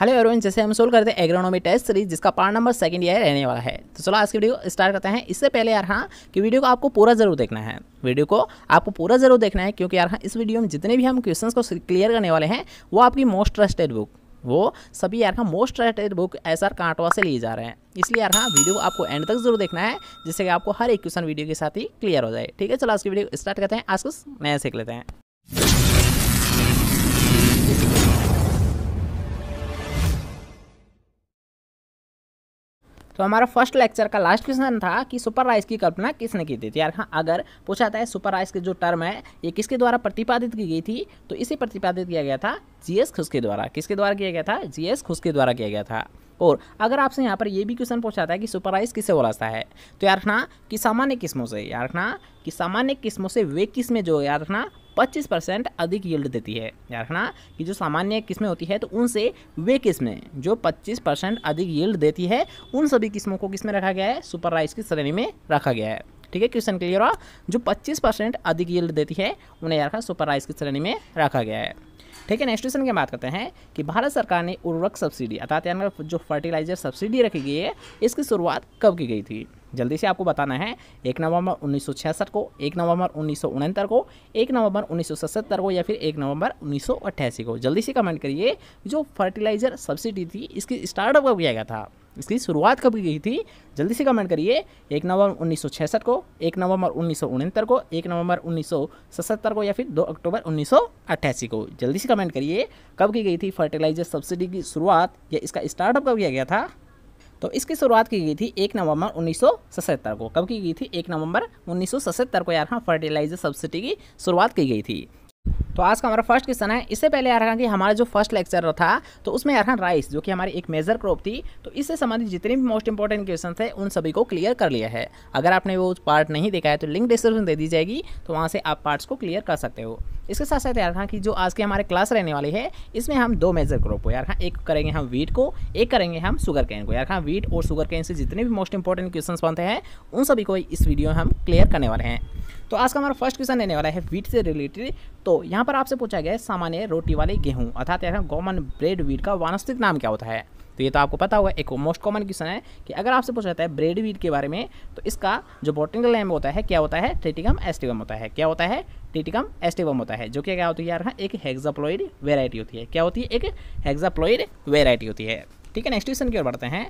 hello Arvind जैसे हम solve करते हैं एग्रोनॉमी टेस्ट सीरीज जिसका पार्ट नंबर सेकंड ईयर रहने वाला है तो चलो आज की वीडियो स्टार्ट करते हैं इससे पहले यार हाँ कि वीडियो को आपको पूरा जरूर देखना है वीडियो को आपको पूरा जरूर देखना है क्योंकि यार हाँ इस वीडियो में जितने भी हम क्वेश्चन को क्लियर करने वाले हैं वो आपकी मोस्ट ट्रस्टेड बुक वो सभी यार हाँ most trusted book S R कांटवा से लिए जा रहे हैं इसलिए यार हाँ वीडियो आपको एंड तक जरूर देखना है जिससे कि आपको हर एक क्वेश्चन वीडियो के साथ ही क्लियर हो जाए ठीक है चलो आज की वीडियो स्टार्ट करते हैं आज कुछ नया सीख लेते हैं तो हमारा फर्स्ट लेक्चर का लास्ट क्वेश्चन था कि सुपर राइस की कल्पना किसने की थी तो यार हाँ अगर पूछा था सुपर राइस के जो टर्म है ये किसके द्वारा प्रतिपादित की गई थी तो इसे प्रतिपादित किया गया था जी एस खुश के द्वारा किसके द्वारा किया गया था जी एस खुश के द्वारा किया गया था और अगर आपसे यहाँ पर ये भी क्वेश्चन पूछा था कि सुपर राइस किससे बोलाता है तो यार रखना हाँ, कि सामान्य किस्मों से यार रखना हाँ, कि सामान्य किस्मों से वे किस्में जो यार रखना हाँ, 25 परसेंट अधिक यील्ड देती है याद रखना कि जो सामान्य किस्में होती है तो उनसे वे किस्में जो 25 परसेंट अधिक यील्ड देती है उन सभी किस्मों को किसमें रखा गया है सुपर राइस की श्रेणी में रखा गया है ठीक है क्वेश्चन क्लियर हुआ जो 25 परसेंट अधिक यील्ड देती है उन्हें याद रखना सुपर राइस की श्रेणी में रखा गया है ठीक है नेक्स्ट क्वेश्चन की बात करते हैं कि भारत सरकार ने उर्वरक सब्सिडी अर्थात यानी जो फर्टिलाइजर सब्सिडी रखी गई है इसकी शुरुआत कब की गई थी जल्दी से आपको बताना है एक नवंबर 1966 को एक नवंबर उन्नीस को एक नवंबर उन्नीस को या फिर एक नवंबर उन्नीस को जल्दी से कमेंट करिए जो फर्टिलाइज़र सब्सिडी थी इसकी स्टार्टअप कब किया गया था इसकी शुरुआत कब की गई थी जल्दी से कमेंट करिए एक नवंबर उन्नीस को एक नवंबर उन्नीस को एक नवंबर उन्नीस को या फिर 2 अक्टूबर उन्नीस को जल्दी से कमेंट करिए कब की गई थी फर्टिलाइजर सब्सिडी की शुरुआत या इसका स्टार्टअप कब किया गया था तो इसकी शुरुआत की गई थी एक नवंबर उन्नीस को कब की गई थी एक नवंबर उन्नीस को यार हाँ फर्टिलाइजर सब्सिडी की शुरुआत की गई थी तो आज का हमारा फर्स्ट क्वेश्चन है इससे पहले यार कि हमारा जो फर्स्ट लेक्चर था तो उसमें यार राइस जो कि हमारी एक मेजर क्रॉप थी तो इससे संबंधित जितने भी मोस्ट इंपॉर्टेंट क्वेश्चन थे उन सभी को क्लियर कर लिया है अगर आपने वो पार्ट नहीं देखा है तो लिंक डिस्क्रिप्शन दे दी जाएगी तो वहाँ से आप पार्ट्स को क्लियर कर सकते हो इसके साथ साथ यार खान जो आज के हमारे क्लास रहने वाली है इसमें हम दो मेजर क्रॉप को यार एक करेंगे हम वीट को एक करेंगे हम शुगर कैन को यार वीट और शुगर कैन से जितने भी मोस्ट इंपॉर्टेंट क्वेश्चन बनते हैं उन सभी को इस वीडियो में हम क्लियर करने वाले हैं तो आज का हमारा फर्स्ट क्वेश्चन रहने वाला है वीट से रिलेटेड तो यहाँ पर आपसे पूछा गया है सामान्य रोटी वाले गेहूँ अर्थात यहाँ गॉमन ब्रेड वीट का वानस्तिक नाम क्या होता है तो ये तो आपको पता होगा एक मोस्ट कॉमन क्वेश्चन है कि अगर आपसे पूछा जाता है ब्रेड वीट के बारे में तो इसका जो बॉटनिकल नेम होता है क्या होता है ट्रेटिकम एस्टिवम होता है क्या होता है ट्रेटिकम एस्टिवम होता है जो कि क्या होती है यार हाँ, एक हेक्साप्लोइड वेराइटी होती है क्या होती है एक हेक्साप्लोइड वेराइटी होती है ठीक है नेक्स्ट क्वेश्चन की ओर बढ़ते हैं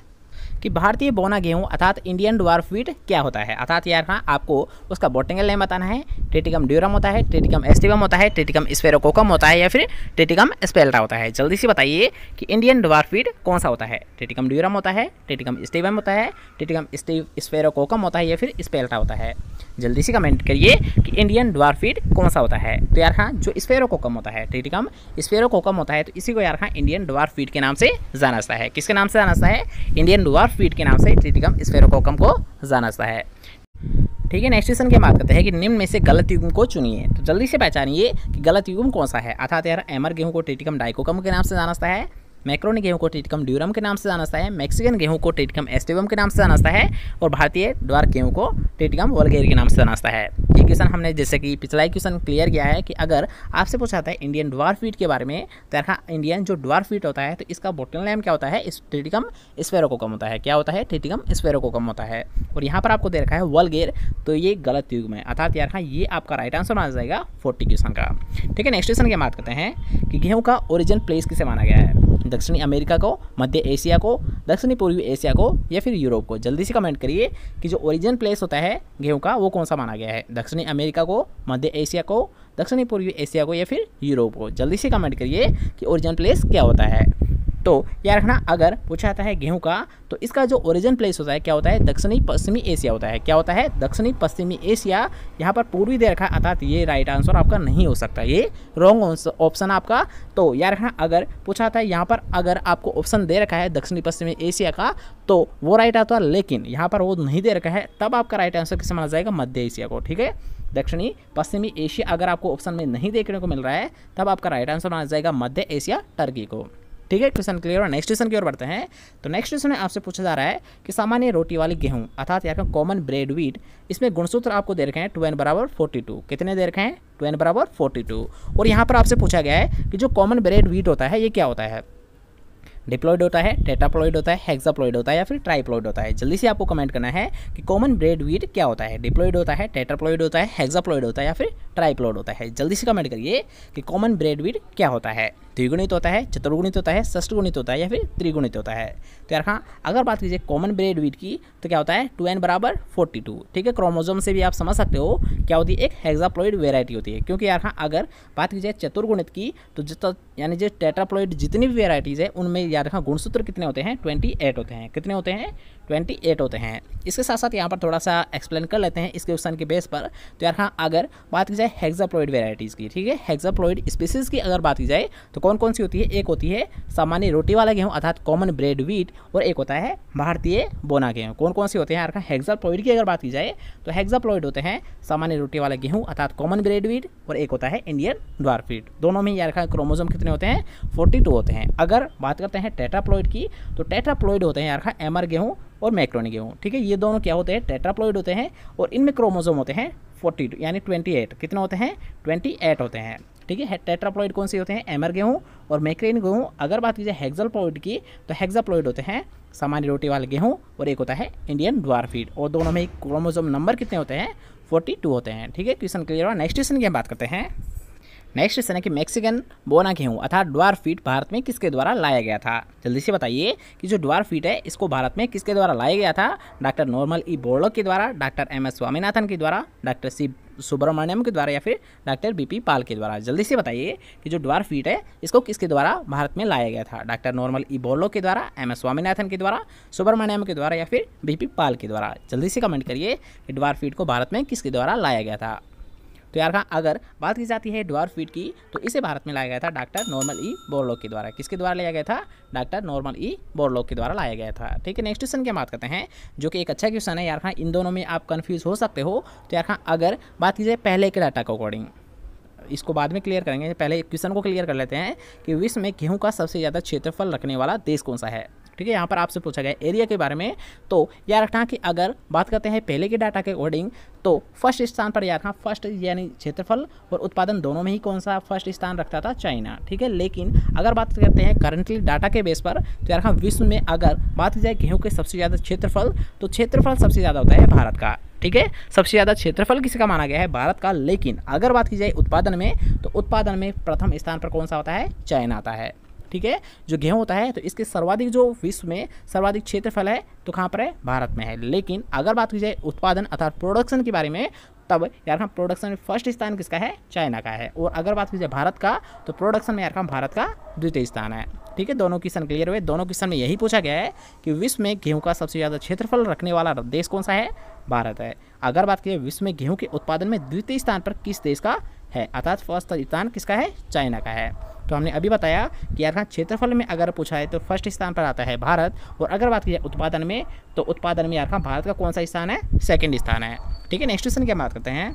कि भारतीय बोना गेहूँ अर्थात इंडियन डुआर वीट क्या होता है अर्थात यार हाँ आपको उसका बोटेंगल नेम बताना है ट्रेटिकम ड्यूरम होता है ट्रेटिकम एस्टिवम होता है ट्रेटिकम स्पेरोकोकम होता है या फिर ट्रेटिकम स्पेल्टा होता है जल्दी से बताइए कि इंडियन ड्वार्फ वीट कौन सा होता है ट्रेटिकम ड्यूरम होता है ट्रेटिकम स्टिवम होता है ट्रेटिकम स्पेरोकोकम होता है या फिर स्पेल्टा होता है जल्दी से कमेंट करिए कि इंडियन ड्वार्फीड कौन सा होता है तो यार हाँ जो स्पेरोकोकम होता है ट्रेटिकम स्पेरोकोकम होता है तो इसी को यार हाँ इंडियन फीड के नाम से जाना जाता है किसके नाम से जाना जाता है इंडियन ड्वार्फ फीट के नाम से ट्रिटिकम स्फेरोकोकम को जाना जाता है ठीक है नेक्स्ट क्वेश्चन की बात करते हैं कि निम्न में से गलत युग्म को चुनिए तो जल्दी से पहचानिए कि गलत युग्म कौन सा है अर्थात यार एमर गेहूं को ट्रिटिकम डाइकोकम के नाम से जाना जाता है मैक्रोनी गेहूं को टेटकम ड्यूरम के नाम से जाना जाता है मैक्सिकन गेहूँ को टेटकम एस्टिवम के नाम से जाना जाता है और भारतीय द्वार गेहूँ को टिटकम वलगेर के नाम से जाना जाता है ये क्वेश्चन हमने जैसे कि पिछला क्वेश्चन क्लियर किया है कि अगर आपसे पूछा जाता है इंडियन ड्वार फीट के बारे में तो यहाँ इंडियन जो ड्वार फीट होता है तो इसका बोटल नेम क्या होता है इस टिटिकम स्पेरो को कम होता है क्या होता है टेटिकम स्पेरो को कम होता है और यहाँ पर आपको दे रखा है वलगेर तो ये गलत युग में अर्थात यहाँ ये आपका राइट आंसर माना जाएगा फोर्टी क्वेश्चन का ठीक है नेक्स्ट क्वेश्चन की बात करते हैं कि गेहूँ का ओरिजिन प्लेस किसे माना गया है दक्षिणी अमेरिका को मध्य एशिया को दक्षिणी पूर्वी एशिया को या फिर यूरोप को जल्दी से कमेंट करिए कि जो ओरिजिन प्लेस होता है गेहूँ का वो कौन सा माना गया है दक्षिणी अमेरिका को मध्य एशिया को दक्षिणी पूर्वी एशिया को या फिर यूरोप को जल्दी से कमेंट करिए कि ओरिजिन प्लेस क्या होता है तो याद रखना अगर पूछा जाता है गेहूँ का तो इसका जो ओरिजिन प्लेस होता है क्या होता है दक्षिणी पश्चिमी एशिया होता है क्या होता है दक्षिणी पश्चिमी एशिया यहाँ पर पूर्वी दे रखा अर्थात ये राइट आंसर आपका नहीं हो सकता ये रॉन्ग ऑप्शन आपका तो याद रखना अगर पूछा जाता है यहाँ पर अगर आपको ऑप्शन दे रखा है दक्षिणी पश्चिमी एशिया का तो वो राइट आता है लेकिन यहाँ पर वो नहीं दे रखा है तब आपका राइट आंसर किसे माना जाएगा मध्य एशिया को ठीक है दक्षिणी पश्चिमी एशिया अगर आपको ऑप्शन में नहीं देखने को मिल रहा है तब आपका राइट आंसर माना जाएगा मध्य एशिया टर्की को ठीक है क्वेश्चन क्लियर और नेक्स्ट क्वेश्चन की ओर बढ़ते हैं तो नेक्स्ट क्वेश्चन में आपसे पूछा जा रहा है कि सामान्य रोटी वाली गेहूँ अर्थात यहाँ पे कॉमन ब्रेड वीट इसमें गुणसूत्र आपको दे रखे हैं टू एन बराबर फोर्टी टू कितने दे रखे हैं टू एन बराबर फोर्टी टू और यहाँ पर आपसे पूछा गया है कि जो कॉमन ब्रेड वीट होता है ये क्या होता है डिप्लॉइड होता है टेटाप्लॉइड होता है हेक्साप्लॉइड होता है या फिर ट्राइप्लॉइड होता है जल्दी से आपको कमेंट करना है कि कॉमन ब्रेड वीट क्या होता है डिप्लॉइड होता है टेटाप्लॉइड होता है हेक्साप्लॉइड होता है या फिर ट्राइप्लॉइड होता है जल्दी से कमेंट करिए कि कॉमन ब्रेड वीट क्या होता है द्विगुणित होता है चतुर्गुणित होता है षष्टगुणित होता है या फिर त्रिगुणित होता है तो यार हाँ अगर बात कीजिए कॉमन ब्रेड वीट की तो क्या होता है टू एन बराबर फोर्टी टू ठीक है क्रोमोजोम से भी आप समझ सकते हो क्या होती है एक हेक्साप्लॉइड वेरायटी होती है क्योंकि यार हाँ अगर बात की जाए चतुर्गुणित की तो जितना यानी जो टेट्राप्लॉइड जितनी भी वेराइटीज़ है उनमें याद रखा हाँ, गुणसूत्र कितने होते हैं ट्वेंटी एट होते हैं कितने होते हैं ट्वेंटी एट होते हैं इसके साथ साथ यहाँ पर थोड़ा सा एक्सप्लेन कर लेते हैं इस क्वेश्चन के बेस पर तो यार हाँ अगर बात की जाए हेक्साप्लोइड वेराइटीज़ की ठीक है हेक्साप्लोइड स्पीसीज़ की अगर बात की जाए तो कौन कौन सी होती है एक होती है सामान्य रोटी वाला गेहूँ अर्थात कॉमन ब्रेड वीट और एक होता है भारतीय बोना गेहूँ कौन कौन सी होते हैं यार हेक्साप्लोइड की अगर बात की जाए तो हेक्साप्लोइड होते हैं सामान्य रोटी वाला गेहूँ अर्थात कॉमन ब्रेड वीट और एक होता है इंडियन ड्वार्फ दोनों में यार क्रोमोजोम हाँ, कितने होते हैं फोर्टी होते हैं अगर बात करते हैं टेट्राप्लॉइड की तो टेट्राप्लॉइड होते हैं यार एमर हाँ, गेहूँ और मैक्रोनी गेहूँ ठीक है ये दोनों क्या होते हैं टेट्राप्लॉइड होते हैं और इनमें क्रोमोजोम होते हैं फोर्टी यानी ट्वेंटी एट कितने होते हैं ट्वेंटी एट होते हैं ठीक है टेट्राप्लॉइड कौन से होते हैं एमर गेहूँ और मैक्रेन गेहूँ अगर बात की जाए हेक्जलप्लॉइड की तो हेक्जाप्लॉइड होते हैं सामान्य रोटी वाले गेहूँ और एक होता है इंडियन ड्वारफीड और दोनों में क्रोमोजोम नंबर कितने होते हैं फोर्टी टू होते हैं ठीक है क्वेश्चन क्लियर हुआ नेक्स्ट क्वेश्चन की हम बात करते हैं नेक्स्ट क्वेश्चन है कि मेक्सिकन बोना गेहूँ अर्थात ड्वार फीट भारत में किसके द्वारा लाया गया था जल्दी से बताइए कि जो ड्वार फीट है इसको भारत में किसके द्वारा लाया गया था डॉक्टर नॉर्मल ई बोर्डो के द्वारा डॉक्टर एम एस स्वामीनाथन के द्वारा डॉक्टर सी सुब्रमण्यम के द्वारा या फिर डॉक्टर पी पाल के द्वारा जल्दी से बताइए कि जो ड्वार फीट है इसको किसके द्वारा भारत में लाया गया था डॉक्टर नॉर्मल ई बोर्डो के द्वारा एम एस स्वामीनाथन के द्वारा सुब्रमण्यम के द्वारा या फिर पी पाल के द्वारा जल्दी से कमेंट करिए कि ड्वार फीट को भारत में किसके द्वारा लाया गया था तो यार हाँ अगर बात की जाती है डॉर फीट की तो इसे भारत में लाया गया था डॉक्टर नॉर्मल ई बोरलोक के द्वारा किसके द्वारा लाया गया था डॉक्टर नॉर्मल ई बोरलोक के द्वारा लाया गया था ठीक है नेक्स्ट क्वेश्चन की बात करते हैं जो कि एक अच्छा क्वेश्चन है यार हाँ इन दोनों में आप कन्फ्यूज हो सकते हो तो यार हाँ अगर बात की जाए पहले के डाटा के अकॉर्डिंग इसको बाद में क्लियर करेंगे पहले क्वेश्चन को क्लियर कर लेते हैं कि विश्व में गेहूं का सबसे ज़्यादा क्षेत्रफल रखने वाला देश कौन सा है ठीक है यहाँ पर आपसे पूछा गया एरिया के बारे में तो याद रखना कि अगर बात करते हैं पहले के डाटा के अकॉर्डिंग तो फर्स्ट स्थान पर याद रखना फर्स्ट यानी क्षेत्रफल और उत्पादन दोनों में ही कौन सा फर्स्ट स्थान रखता था चाइना ठीक है लेकिन अगर बात करते हैं करंटली डाटा के बेस पर तो याद रखना विश्व में अगर बात की जाए गेहूँ के सबसे ज़्यादा क्षेत्रफल तो क्षेत्रफल सबसे ज़्यादा होता है भारत का ठीक है सबसे ज़्यादा क्षेत्रफल किसका माना गया है भारत का लेकिन अगर बात की जाए उत्पादन में तो उत्पादन में प्रथम स्थान पर कौन सा होता है चाइना आता है ठीक है जो गेहूँ होता है तो इसके सर्वाधिक जो विश्व में सर्वाधिक क्षेत्रफल है तो कहाँ पर है भारत में है लेकिन अगर बात की जाए उत्पादन अर्थात प्रोडक्शन के बारे में तब यार खान प्रोडक्शन में फर्स्ट स्थान किसका है चाइना का है और अगर बात की जाए भारत का तो प्रोडक्शन में यार खान भारत का द्वितीय स्थान है ठीक है दोनों क्वेश्चन क्लियर हुए दोनों क्वेश्चन में यही पूछा गया है कि विश्व में गेहूं का सबसे ज़्यादा क्षेत्रफल रखने वाला देश कौन सा है भारत है अगर बात की जाए विश्व में गेहूँ के उत्पादन में द्वितीय स्थान पर किस देश का है अर्थात फर्स्ट स्थान किसका है चाइना का है तो हमने अभी बताया कि यार यहाँ क्षेत्रफल में अगर पूछा है तो फर्स्ट स्थान पर आता है भारत और अगर बात की जाए उत्पादन में तो उत्पादन में यार यहाँ भारत का कौन सा स्थान है सेकेंड स्थान है ठीक है नेक्स्ट क्वेश्चन की बात करते हैं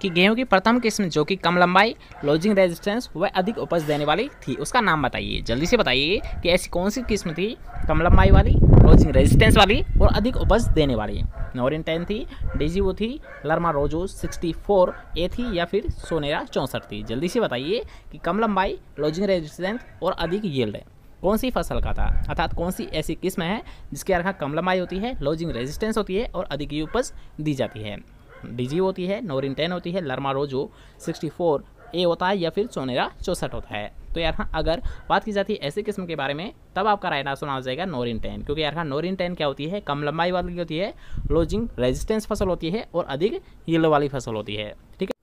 कि गेहूं की प्रथम किस्म जो कि कम लंबाई लॉजिंग रेजिस्टेंस व अधिक उपज देने वाली थी उसका नाम बताइए जल्दी से बताइए कि ऐसी कौन सी किस्म थी कम लंबाई वाली लॉजिंग रेजिस्टेंस वाली और अधिक उपज देने वाली नोरिन टेन थी डेजी वो थी लर्मा रोजो सिक्सटी फोर ए थी या फिर सोनेरा चौंसठ थी जल्दी से बताइए कि कम लंबाई लॉजिंग रेजिस्टेंस और अधिक येल्ड है कौन सी फसल का था अर्थात कौन सी ऐसी किस्म है जिसके अर्घा कम लंबाई होती है लॉजिंग रेजिस्टेंस होती है और अधिक उपज दी जाती है डीजी होती है नोरिन टेन होती है लर्मा रोजो सिक्सटी फोर ए होता है या फिर सोनेरा चौसठ होता है तो यार हाँ अगर बात की जाती है ऐसे किस्म के बारे में तब आपका राइट आंसर हो जाएगा नोरिन टेन क्योंकि यार हाँ नोरिन टेन क्या होती है कम लंबाई वाली होती है लोजिंग रेजिस्टेंस फसल होती है और अधिक हीलो वाली फसल होती है ठीक है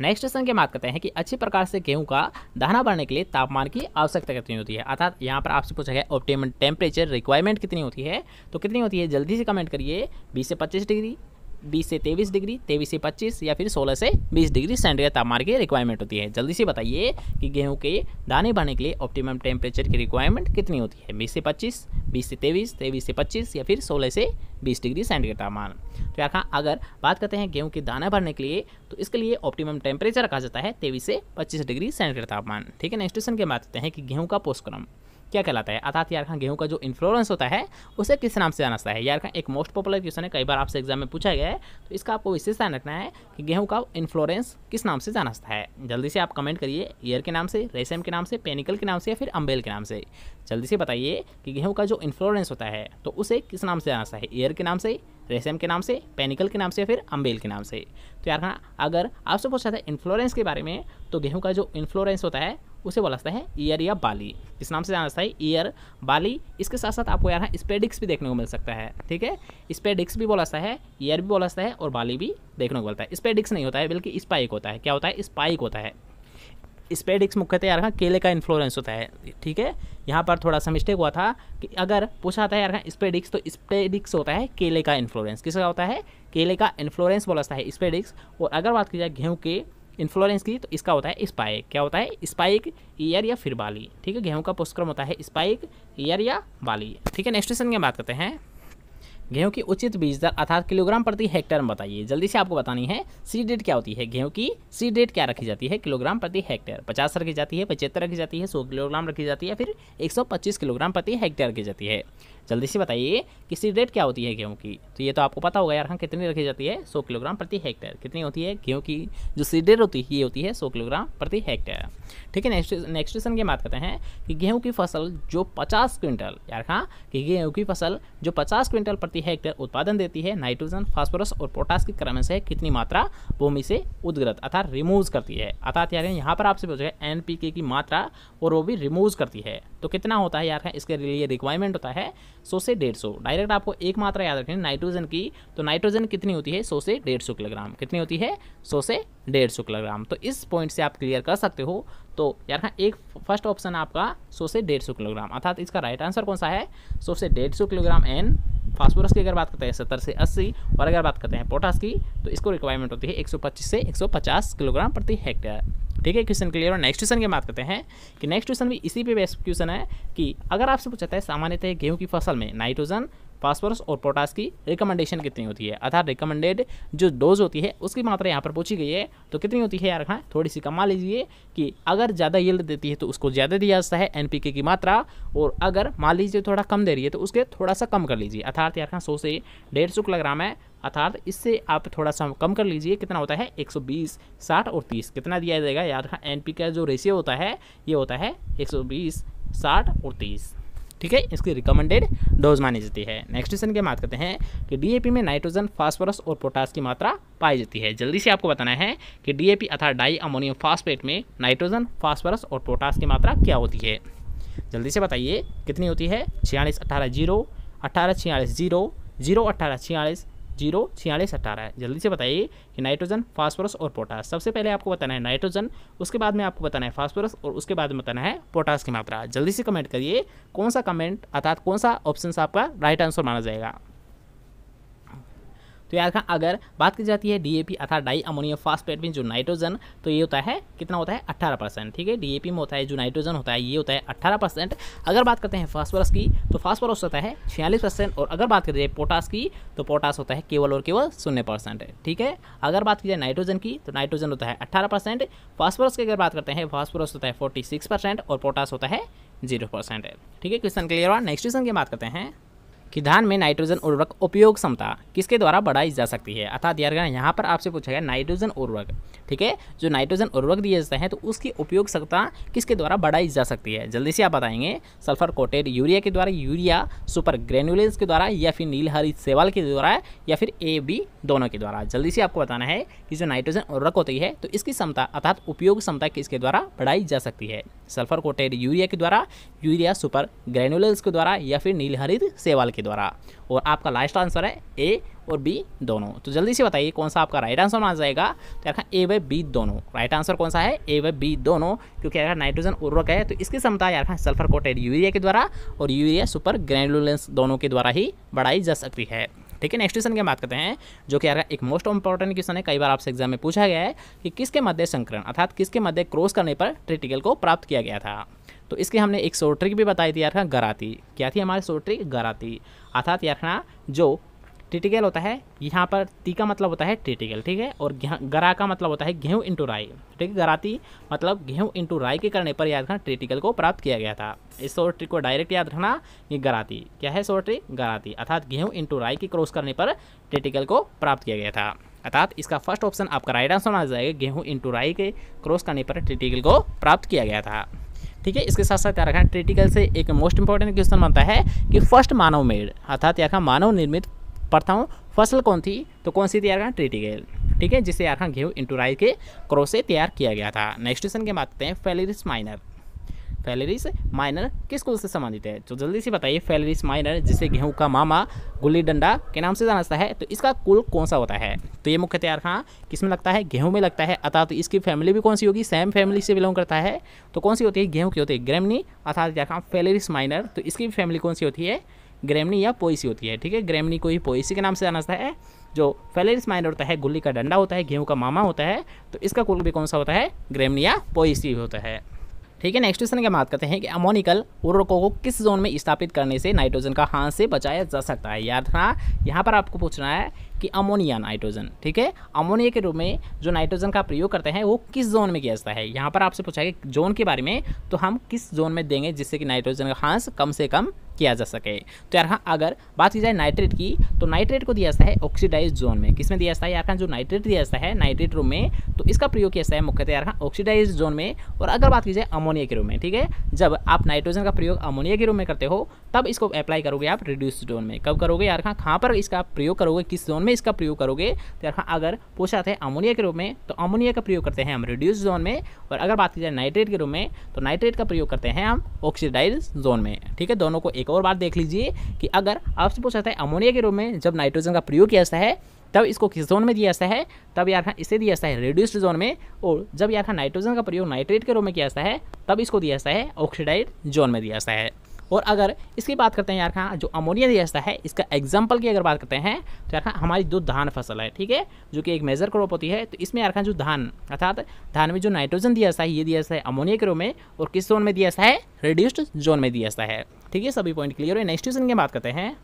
नेक्स्ट क्वेश्चन के बात करते हैं कि अच्छी प्रकार से गेहूँ का दाना बढ़ने के लिए तापमान की आवश्यकता कितनी होती है अर्थात यहाँ पर आपसे पूछा गया ऑप्टिमम टेम्परेचर रिक्वायरमेंट कितनी होती है तो कितनी होती है जल्दी से कमेंट करिए 20 से 25 डिग्री बीस से तेईस डिग्री तेईस से पच्चीस या फिर सोलह से बीस डिग्री सेंटीग्रेड तापमान की रिक्वायरमेंट होती है जल्दी से बताइए कि गेहूँ के दाने भरने के लिए ऑप्टिमम टेम्परेचर की रिक्वायरमेंट कितनी होती है बीस से पच्चीस बीस से तेईस तेईस से पच्चीस या फिर सोलह से बीस डिग्री सेंटीग्रेड तापमान तो यहाँ अगर बात करते हैं गेहूँ के दाना भरने के लिए तो इसके लिए ऑप्टिमम टेम्परेचर कहा जाता है तेईस से पच्चीस डिग्री सेंटीग्रेड तापमान ठीक है नेक्स्ट क्वेश्चन के बात करते हैं कि गेहूँ का पोस्टक्रम क्या कहलाता है अर्थात यार खान गेहूँ का जो इन्फ्लोरेंस होता है उसे किस नाम से जाना है यार एक मोस्ट पॉपुलर क्वेश्चन है कई बार आपसे एग्जाम में पूछा गया है तो इसका आपको विशेष ध्यान रखना है कि गेहूँ का इन्फ्लोरेंस किस नाम से जाना है जल्दी से आप कमेंट करिए ईयर के नाम से रेशम के नाम से पेनिकल के नाम से या फिर अम्बेल के नाम से जल्दी से बताइए कि गेहूँ का जो इन्फ्लोरेंस होता है तो उसे किस नाम से जाना है ईयर के नाम से रेशम के नाम से पेनिकल के नाम से या फिर अम्बेल के नाम से तो यार अगर आपसे पूछा था इन्फ्लोरेंस के बारे में तो गेहूँ का जो इन्फ्लोरेंस होता है उसे बोला जाता है ईयर या बाली इस नाम से जाना जाता है ईयर बाली इसके साथ साथ आपको है स्पेडिक्स भी देखने को मिल सकता है ठीक है स्पेडिक्स भी बोला जाता है ईयर भी बोला जाता है और बाली भी देखने को मिलता है स्पेडिक्स नहीं होता है बल्कि स्पाइक होता है क्या होता है स्पाइक होता है स्पेडिक्स मुख्यतः यार केले का इन्फ्लुएंस होता है ठीक है यहाँ पर थोड़ा सा मिस्टेक हुआ था कि अगर पूछा जाता है यार स्पेडिक्स तो स्पेडिक्स होता है केले का इन्फ्लुएंस किसका होता है केले का इन्फ्लुएंस बोला जाता है स्पेडिक्स और अगर बात की जाए गेहूँ के इन्फ्लोरेंस की तो इसका होता है स्पाइक क्या होता है स्पाइक ईयर या फिर बाली ठीक है गेहूं का पुष्क्रम होता है स्पाइक ईयर या बाली ठीक है नेक्स्ट क्वेश्चन की बात करते हैं गेहूं की उचित बीज दर अर्थात किलोग्राम प्रति हेक्टेयर में बताइए जल्दी से आपको बतानी है सी डेट क्या होती है गेहूं की सी डेट क्या रखी जाती है किलोग्राम प्रति हेक्टेयर पचास रखी जाती है पचहत्तर रखी जाती है सौ किलोग्राम रखी जाती है फिर एक सौ पच्चीस किलोग्राम प्रति हेक्टेयर रखी जाती है जल्दी से बताइए कि सीड रेट क्या होती है गेहूँ की तो ये तो आपको पता होगा यार हाँ कितनी रखी जाती है सौ किलोग्राम प्रति हेक्टेयर कितनी होती है गेहूँ की जो सीड रेट होती है ये होती है सौ किलोग्राम प्रति हेक्टेयर ठीक है नेक्स्ट नेक्स्ट क्वेश्चन की बात करते हैं कि गेहूँ की फसल जो पचास क्विंटल यार हाँ कि गेहूँ की फसल जो पचास क्विंटल प्रति हेक्टेयर उत्पादन देती है नाइट्रोजन फॉस्फोरस और पोटास की क्रम से कितनी मात्रा भूमि से उद्गृत अर्थात रिमूव करती है अर्थात यार यहाँ पर आपसे पूछेगा एन की मात्रा और वो भी रिमूव करती है तो कितना होता है यार इसके लिए रिक्वायरमेंट होता है सौ से डेढ़ सौ डायरेक्ट आपको एक मात्रा याद रखनी नाइट्रोजन की तो नाइट्रोजन कितनी होती है सौ से डेढ़ सौ किलोग्राम कितनी होती है सौ से डेढ़ सौ किलोग्राम तो इस पॉइंट से आप क्लियर कर सकते हो तो यार हाँ एक फर्स्ट ऑप्शन आपका सौ से डेढ़ सौ किलोग्राम अर्थात इसका राइट आंसर कौन सा है सौ से डेढ़ सौ किलोग्राम एन फास्फोरस की अगर बात करते हैं सत्तर से अस्सी और अगर बात करते हैं पोटास की तो इसको रिक्वायरमेंट होती है एक सौ पच्चीस से एक सौ पचास किलोग्राम प्रति हेक्टेयर ठीक है क्वेश्चन क्लियर और नेक्स्ट क्वेश्चन की बात करते हैं कि नेक्स्ट क्वेश्चन भी इसी पे बेस्ट क्वेश्चन है कि अगर आपसे पूछा जाता है सामान्यतः गेहूं की फसल में नाइट्रोजन फास्फोरस और पोटास की रिकमेंडेशन कितनी होती है अर्थात रिकमेंडेड जो डोज होती है उसकी मात्रा यहाँ पर पूछी गई है तो कितनी होती है यार रखना थोड़ी सी कमा लीजिए कि अगर ज़्यादा यील्ड देती है तो उसको ज़्यादा दिया जाता है एन की मात्रा और अगर मान लीजिए थोड़ा कम दे रही है तो उसके थोड़ा सा कम कर लीजिए अर्थात यार रखना सौ से डेढ़ सौ किलोग्राम है अर्थात इससे आप थोड़ा सा कम कर लीजिए कितना होता है 120 60 और 30 कितना दिया जाएगा याद रखा एन का जो रेशियो होता है ये होता है 120 60 और 30 ठीक है इसकी रिकमेंडेड डोज मानी जाती है नेक्स्ट क्वेश्चन की बात करते हैं कि डी में नाइट्रोजन फास्फोरस और पोटास की मात्रा पाई जाती है जल्दी से आपको बताना है कि डी अर्थात डाई अमोनियम फास्फेट में नाइट्रोजन फास्फोरस और पोटास की मात्रा क्या होती है जल्दी से बताइए कितनी होती है छियालीस अट्ठारह जीरो अट्ठारह छियालीस जीरो जीरो अट्ठारह छियालीस जीरो छियालीस अट्ठारह जल्दी से बताइए कि नाइट्रोजन फास्फोरस और पोटास सबसे पहले आपको बताना है नाइट्रोजन उसके बाद में आपको बताना है फास्फोरस और उसके बाद में बताना है पोटास की मात्रा जल्दी से कमेंट करिए कौन सा कमेंट अर्थात कौन सा ऑप्शन आपका राइट आंसर माना जाएगा तो याद रखना अगर बात की जाती है डीएपी अर्थात डाई अमोनियम फास्फेट में जो नाइट्रोजन तो ये होता है कितना होता है अट्ठारह परसेंट ठीक है डीएपी में होता है जो नाइट्रोजन होता है ये होता है अट्ठारह परसेंट अगर बात करते हैं फास्फोरस की तो फास्फोरस होता है छियालीस परसेंट और अगर बात करते हैं पोटास की तो पोटास होता है केवल और केवल शून्य परसेंट ठीक है अगर बात की जाए नाइट्रोजन की तो नाइट्रोजन होता है अट्ठारह परसेंट फॉस्फोरस की अगर बात करते हैं फॉस्फोरस होता है फोर्टी सिक्स परसेंट और पोटास होता है जीरो परसेंट ठीक है क्वेश्चन क्लियर हुआ नेक्स्ट क्वेश्चन की बात करते हैं कि धान में नाइट्रोजन उर्वरक उपयोग क्षमता किसके द्वारा बढ़ाई जा सकती है अर्थात यार यहाँ पर आपसे पूछा गया नाइट्रोजन उर्वरक ठीक है जो नाइट्रोजन उर्वरक दिए जाते हैं तो उसकी उपयोग सकता किसके द्वारा बढ़ाई जा सकती है जल्दी से आप बताएंगे सल्फर कोटेड यूरिया के द्वारा यूरिया सुपर ग्रेनुलेंस के द्वारा या फिर नील हरी सेवाल के द्वारा या फिर ए बी दोनों के द्वारा जल्दी से आपको बताना है कि जो नाइट्रोजन उर्वरक होती है तो इसकी क्षमता अर्थात उपयोग क्षमता किसके द्वारा बढ़ाई जा सकती है सल्फर कोटेड यूरिया के द्वारा यूरिया सुपर ग्रेनुलर्स के द्वारा या फिर नीलहरित सेवाल के द्वारा और आपका लास्ट आंसर है ए और बी दोनों तो जल्दी से बताइए कौन सा आपका राइट आंसर माना जाएगा तो यार ए व बी दोनों राइट आंसर कौन सा है ए व बी दोनों क्योंकि अगर नाइट्रोजन उर्वरक है तो इसकी क्षमता यार सल्फर कोटेड यूरिया के द्वारा और यूरिया सुपर ग्रेनुलेंस दोनों के द्वारा ही बढ़ाई जा सकती है ठीक है नेक्स्ट क्वेश्चन की बात करते हैं जो कि यार एक मोस्ट इंपॉर्टेंट क्वेश्चन है कई बार आपसे एग्जाम में पूछा गया है कि किसके मध्य संकरण अर्थात किसके मध्य क्रॉस करने पर ट्रिटिकल को प्राप्त किया गया था तो इसके हमने एक सोट्रिक भी बताई थी यार गराती क्या थी हमारी सोट्रिक गराती अर्थात यार जो टिटिकल होता है यहाँ पर ती का मतलब होता है टिटिकल ठीक है और गरा का मतलब होता है गेहूँ इंटू राई ठीक है गराती मतलब गेहूँ इंटू राई के करने पर याद रखना टिटिकल को प्राप्त किया गया था इस शोर ट्रिक को डायरेक्ट याद रखना ये गराती क्या है शोर ट्रिक गराती अर्थात गेहूँ इंटू राई के क्रॉस करने पर टिटिकल को प्राप्त किया गया था अर्थात इसका फर्स्ट ऑप्शन आपका राइट आंसर माना जाएगा गेहूँ इंटू राई के क्रॉस करने पर ट्रिटिकल को प्राप्त किया गया था ठीक है इसके साथ साथ याद रखना ट्रिटिकल से एक मोस्ट इंपॉर्टेंट क्वेश्चन बनता है कि फर्स्ट मानव मेड अर्थात यहाँ मानव निर्मित प्रथम फसल कौन थी तो कौन सी तैयार यार ट्रिटिगेल ठीक है जिसे यार गेहूँ इंटूराई के क्रो से तैयार किया गया था नेक्स्ट क्वेश्चन के बात करते हैं फेलेरिस माइनर फेलेरिस माइनर किस कुल से संबंधित है तो जल्दी से बताइए फेलेरिस माइनर जिसे गेहूं का मामा गुल्ली डंडा के नाम से जाना जाता है तो इसका कुल कौन सा होता है तो ये मुख्य तैयार हाँ किस में लगता है गेहूं में लगता है अर्थात तो इसकी फैमिली भी कौन सी होगी सेम फैमिली से बिलोंग करता है तो कौन सी होती है गेहूँ की होती है ग्रेमनी अर्थात यार हाँ फेलेरिस माइनर तो इसकी फैमिली कौन सी होती है ग्रेमनी या पोइसी होती है ठीक है ग्रेमनी को ही पोइसी के नाम से जाना जाता है जो फेलेरिस माइनर होता है गुल्ली का डंडा होता है गेहूँ का मामा होता है तो इसका कुल भी कौन सा होता है ग्रेमनी या पोइसी होता है ठीक है नेक्स्ट क्वेश्चन की बात करते हैं कि अमोनिकल उर्वरकों को किस जोन में स्थापित करने से नाइट्रोजन का हाथ से बचाया जा सकता है याद रखना यहाँ पर आपको पूछना है कि अमोनिया नाइट्रोजन ठीक है अमोनिया के रूप में जो नाइट्रोजन का प्रयोग करते हैं वो किस जोन में किया जाता है यहाँ पर आपसे पूछा है कि जोन के बारे में तो हम किस जोन में देंगे जिससे कि नाइट्रोजन का हांस कम से कम किया जा सके तो यार हाँ अगर बात की जाए नाइट्रेट की तो नाइट्रेट को दिया जाता है ऑक्सीडाइज जोन में किसमें दिया जाता है यार हाँ, जो नाइट्रेट दिया जाता है नाइट्रेट रूम में तो इसका प्रयोग किया जाता है मुख्यतः यार ऑक्सीडाइज हाँ, जोन में और अगर बात की जाए अमोनिया के रूम में ठीक है जब आप नाइट्रोजन का प्रयोग अमोनिया के रूम में करते हो तब इसको अप्लाई करोगे आप रिड्यूस जोन में कब करोगे यार हाँ, कहाँ पर इसका प्रयोग करोगे किस जोन में इसका प्रयोग करोगे तो यार अगर पूछा जाता है अमोनिया के रूप में तो अमोनिया का प्रयोग करते हैं हम रिड्यूस जोन में और अगर बात की जाए नाइट्रेट के रूप में तो नाइट्रेट का प्रयोग करते हैं हम ऑक्सीडाइज जोन में ठीक है दोनों को एक और बात देख लीजिए कि अगर आपसे पूछा जाता है अमोनिया के रूप में जब नाइट्रोजन का प्रयोग किया जाता है तब इसको किस जोन में दिया जाता है तब यार हाँ, इसे दिया जाता है रेड्यूस्ड जोन में और जब यार हाँ, नाइट्रोजन का प्रयोग नाइट्रेट के रूप में किया जाता है तब इसको दिया जाता है ऑक्सीडाइड जोन में दिया जाता है और अगर इसकी बात करते हैं यार खां जो अमोनिया दियास्ता है इसका एग्जाम्पल की अगर बात करते हैं तो यार खां हमारी जो धान फसल है ठीक है जो कि एक मेजर क्रॉप होती है तो इसमें यार खां जो धान अर्थात धान में जो नाइट्रोजन दिया जाता है ये दिया जाता है अमोनिया के रूप में और किस जोन में दिया जाता है रेड्यूस्ड जोन में दिया जाता है ठीक है सभी पॉइंट क्लियर है नेक्स्ट क्वेश्चन की बात करते हैं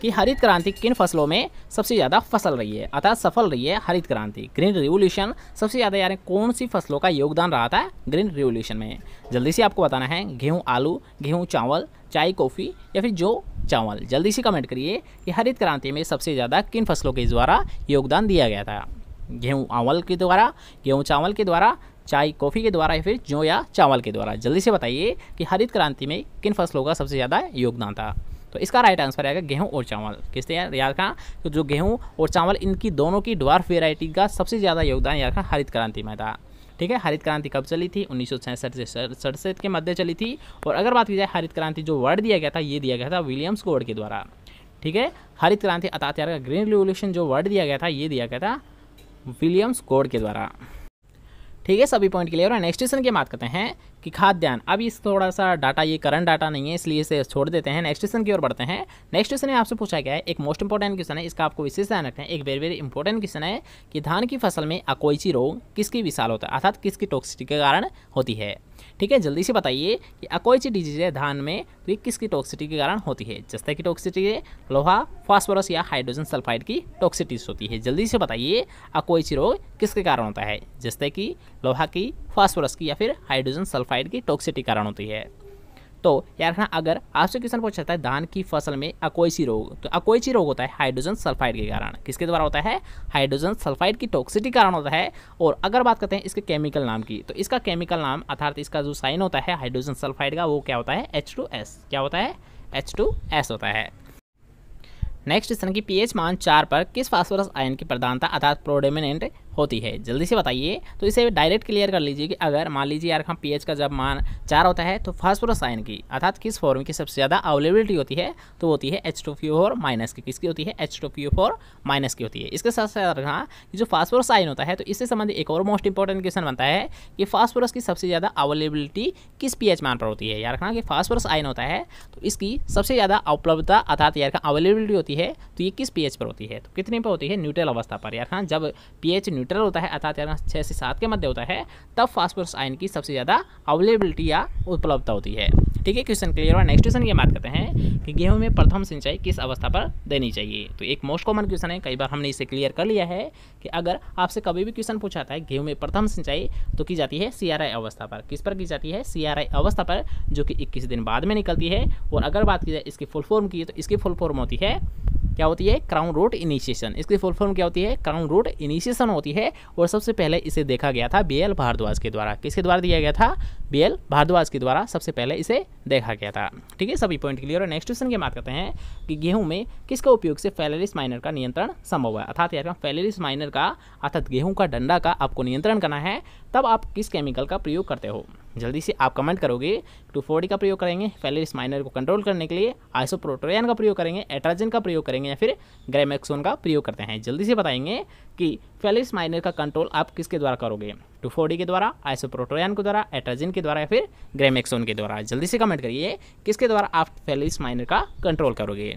कि हरित क्रांति किन फसलों में सबसे ज़्यादा फसल रही है अर्थात सफल रही है हरित क्रांति ग्रीन रिवोल्यूशन सबसे ज़्यादा यानी कौन सी फसलों का योगदान रहा था ग्रीन रिवोल्यूशन में जल्दी से आपको बताना है गेहूँ आलू गेहूँ चावल चाय कॉफ़ी या फिर जो चावल जल्दी से कमेंट करिए कि हरित क्रांति में सबसे ज़्यादा किन फसलों के द्वारा योगदान दिया गया था गेहूँ आवल के द्वारा गेहूँ चावल के द्वारा चाय कॉफ़ी के द्वारा या फिर जो या चावल के द्वारा जल्दी से बताइए कि हरित क्रांति में किन फसलों का सबसे ज़्यादा योगदान था तो इसका राइट आंसर आएगा गेहूँ और चावल हैं याद का तो जो गेहूँ और चावल इनकी दोनों की डॉर्फ वेराइटी का सबसे ज़्यादा योगदान याद का हरित क्रांति में था ठीक है हरित क्रांति कब चली थी उन्नीस से सड़सठ के मध्य चली थी और अगर बात की जाए हरित क्रांति जो वर्ड दिया गया था ये दिया गया था विलियम्स कोड के द्वारा ठीक है हरित क्रांति अर्थात यार ग्रीन रिवोल्यूशन जो वर्ड दिया गया था ये दिया गया था विलियम्स कोड के द्वारा ठीक है सभी पॉइंट क्लियर है नेक्स्ट क्वेश्चन की बात करते हैं कि खाद्यान्न अब इस थोड़ा सा डाटा ये करंट डाटा नहीं है इसलिए इसे छोड़ देते हैं नेक्स्ट क्वेश्चन की ओर बढ़ते हैं नेक्स्ट क्वेश्चन में आपसे पूछा गया है एक मोस्ट इंपॉर्टेंट क्वेश्चन है इसका आपको विशेष ध्यान रखना है एक वेरी वेरी इंपॉर्टेंट क्वेश्चन है कि धान की फसल में अकोईची रोग किसकी विशाल होता है अर्थात किसकी टॉक्सिटी के कारण होती है ठीक है जल्दी से बताइए कि सी डिजीज है धान में तो ये किसकी टॉक्सिटी के कारण होती है जस्ता की टॉक्सिटी है लोहा फास्फोरस या हाइड्रोजन सल्फाइड की टॉक्सिटीज होती है जल्दी से बताइए सी रोग किसके कारण होता है जस्ते की लोहा की फास्फोरस की या फिर हाइड्रोजन सल्फाइड की टॉक्सिटी कारण होती है तो यार ना अगर आपसे क्वेश्चन पूछ सकता है धान की फसल में अकोईसी रोग तो अकोईसी रोग होता है हाइड्रोजन सल्फाइड के कारण किसके द्वारा होता है हाइड्रोजन सल्फाइड की टॉक्सिटी कारण होता है और अगर बात करते हैं इसके केमिकल नाम की तो इसका केमिकल नाम अर्थात इसका जो साइन होता है हाइड्रोजन सल्फाइड का वो क्या होता है एच क्या होता है एच होता है नेक्स्ट क्वेश्चन की पीएच मान चार पर किस फास्फोरस आयन की प्रधानता अर्थात प्रोडोमिनेंट होती है जल्दी से बताइए तो इसे डायरेक्ट क्लियर कर लीजिए कि अगर मान लीजिए यार हम पी का जब मान चार होता है तो फास्फोरस आयन की अर्थात किस फॉर्म की सबसे ज़्यादा अवेलेबिलिटी होती है तो होती है एच टू फ्यू फोर माइनस की किसकी होती है एच टू फ्यू फोर माइनस की होती है इसके साथ साथ रखना जो फास्फोरस आयन होता है तो इससे संबंधित एक और मोस्ट इंपॉर्टेंट क्वेश्चन बनता है कि फास्फोरस की सबसे ज़्यादा अवेलेबिलिटी किस पी मान पर होती है यार रखना कि फास्फोरस आयन होता है तो इसकी सबसे ज़्यादा उपलब्धता अर्थात यार अवेलेबिलिटी होती है तो ये किस पी पर होती है तो कितने पर होती है न्यूट्रल अवस्था पर यार जब पी एच न्यूट्रल होता है अर्थात यहाँ छः से सात के मध्य होता है तब फास्फोरस आयन की सबसे ज़्यादा अवेलेबिलिटी या उपलब्धता होती है ठीक है क्वेश्चन क्लियर हुआ नेक्स्ट क्वेश्चन की बात करते हैं कि गेहूं में प्रथम सिंचाई किस अवस्था पर देनी चाहिए तो एक मोस्ट कॉमन क्वेश्चन है कई बार हमने इसे क्लियर कर लिया है कि अगर आपसे कभी भी क्वेश्चन पूछा जाता है गेहूं में प्रथम सिंचाई तो की जाती है सीआरआई अवस्था पर किस पर की जाती है सीआरआई अवस्था पर जो कि इक्कीस दिन बाद में निकलती है और अगर बात की जाए इसकी फुल फॉर्म की तो इसकी फुल फॉर्म होती है क्या होती है क्राउन रूट इनिशिएशन इसकी फुल फॉर्म क्या होती है क्राउन रूट इनिशिएशन होती है और सबसे पहले इसे देखा गया था बीएल भारद्वाज के द्वारा किसके द्वारा दिया गया था बीएल भारद्वाज के द्वारा सबसे पहले इसे देखा गया था ठीक है सभी पॉइंट क्लियर और नेक्स्ट क्वेश्चन की बात करते हैं कि गेहूं में किसका उपयोग से फैलेरिस माइनर का नियंत्रण संभव है अर्थात यार फैलेरिस माइनर का अर्थात गेहूं का डंडा का आपको नियंत्रण करना है तब आप किस केमिकल का प्रयोग करते हो जल्दी से आप कमेंट करोगे टू फोर्टी का प्रयोग करेंगे इस माइनर को कंट्रोल करने के लिए आइसो प्रोटोरियन का प्रयोग करेंगे एट्राजन का प्रयोग करेंगे या फिर ग्रेमेक्सोन का प्रयोग करते हैं जल्दी से बताएंगे कि फेलिस माइनर का कंट्रोल आप किसके द्वारा करोगे टू फोर्टी के द्वारा आइसो प्रोटोरियन के द्वारा एट्राजन के द्वारा या फिर ग्रेमेक्सोन के द्वारा जल्दी से कमेंट करिए किसके द्वारा आप फेलिस माइनर का कंट्रोल करोगे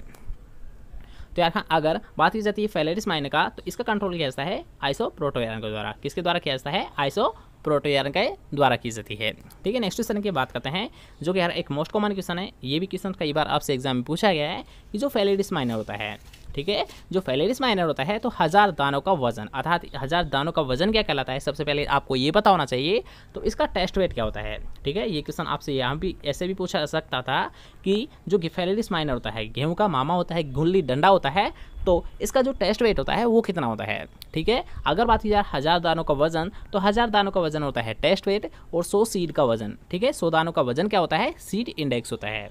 तो यार हाँ अगर बात की जाती है फेलेरिस माइनर का तो इसका कंट्रोल किया जाता है आइसो प्रोटोवेरन के द्वारा किसके द्वारा किया जाता है आइसो प्रोटोयर के द्वारा की जाती है ठीक है नेक्स्ट क्वेश्चन की बात करते हैं जो कि यार एक मोस्ट कॉमन क्वेश्चन है ये भी क्वेश्चन कई बार आपसे एग्जाम में पूछा गया है कि जो फेलिडिस माइनर होता है ठीक है जो फेलेरिस माइनर होता है तो हज़ार दानों का वजन अर्थात हज़ार दानों का वजन क्या कहलाता है सबसे पहले आपको ये पता होना चाहिए तो इसका टेस्ट वेट क्या होता है ठीक है ये क्वेश्चन आपसे यहाँ भी ऐसे भी पूछा सकता था कि जो फेलेरिस माइनर होता है गेहूँ का मामा होता है गुल्ली डंडा होता है तो इसका जो टेस्ट वेट होता है वो कितना होता है ठीक है अगर बात की जाए हज़ार दानों का वजन तो हज़ार दानों का वजन होता है टेस्ट वेट और सौ सीड का वजन ठीक है सौ दानों का वजन क्या होता है सीड इंडेक्स होता है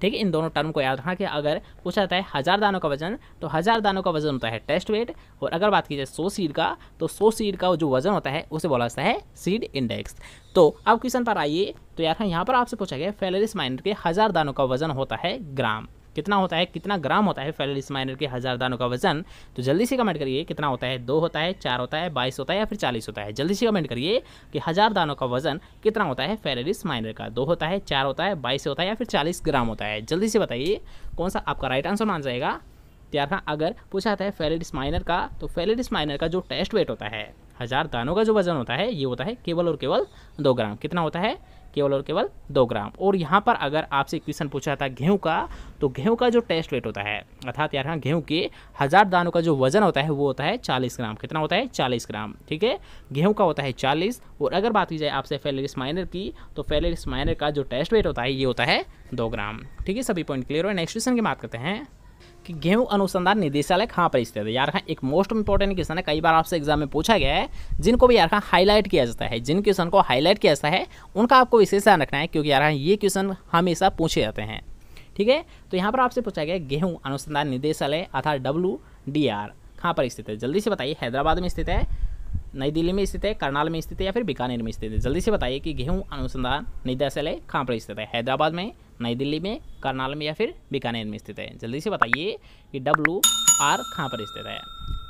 ठीक है इन दोनों टर्म को याद रखना कि अगर पूछा जाता है हज़ार दानों का वजन तो हज़ार दानों का वजन होता है टेस्ट वेट और अगर बात की जाए सो सीड का तो सो सीड का जो वजन होता है उसे बोला जाता है सीड इंडेक्स तो अब क्वेश्चन पर आइए तो यार यहाँ पर आपसे पूछा गया फेलरिस माइनर के हज़ार दानों का वजन होता है ग्राम कितना होता है कितना ग्राम होता है फेलिस माइनर के हज़ार दानों का वजन तो जल्दी से कमेंट करिए कितना होता है दो होता है चार होता है बाईस होता है या फिर चालीस होता है जल्दी से कमेंट करिए कि हज़ार दानों का वजन कितना होता है फेलिस माइनर का दो होता है चार होता है बाईस होता है या फिर चालीस ग्राम होता है जल्दी से बताइए कौन सा आपका राइट आंसर मान जाएगा तैयार अगर पूछा जाता है फेलिडिस माइनर का तो फेलिडिस माइनर का जो टेस्ट वेट होता है हज़ार दानों का जो वजन होता है ये होता है केवल और केवल दो ग्राम कितना होता है केवल और केवल दो ग्राम और यहाँ पर अगर आपसे क्वेश्चन पूछा था गेहूँ का तो गेहूँ का जो टेस्ट वेट होता है अर्थात यार हाँ, गेहूँ के हज़ार दानों का जो वजन होता है वो होता है चालीस ग्राम कितना होता है चालीस ग्राम ठीक है गेहूँ का होता है चालीस और अगर बात की जाए आपसे फेलेरिस माइनर की तो फेलेरिस माइनर का जो टेस्ट वेट होता है ये होता है दो ग्राम ठीक है सभी पॉइंट क्लियर हो नेक्स्ट क्वेश्चन की बात करते हैं कि गेहूं अनुसंधान निदेशालय कहाँ पर स्थित है यार हाँ एक मोस्ट इंपॉर्टेंट क्वेश्चन है कई बार आपसे एग्जाम में पूछा गया है जिनको भी यार हाँ हाईलाइट किया जाता है जिन क्वेश्चन को हाईलाइट किया जाता है उनका आपको विशेष ध्यान रखना है क्योंकि यार हाँ ये क्वेश्चन हमेशा पूछे जाते हैं ठीक है तो यहाँ पर आपसे पूछा गया गेहूँ अनुसंधान निदेशालय अर्थात डब्ल्यू डी आर कहाँ पर स्थित है जल्दी से बताइए हैदराबाद में स्थित है नई दिल्ली में स्थित है करनाल में स्थित है या फिर बीकानेर में स्थित है जल्दी से बताइए कि गेहूँ अनुसंधान निदेशालय कहाँ पर स्थित है हैदराबाद में नई दिल्ली में करनाल में या फिर बीकानेर में स्थित है जल्दी से बताइए कि डब्लू आर कहाँ पर स्थित है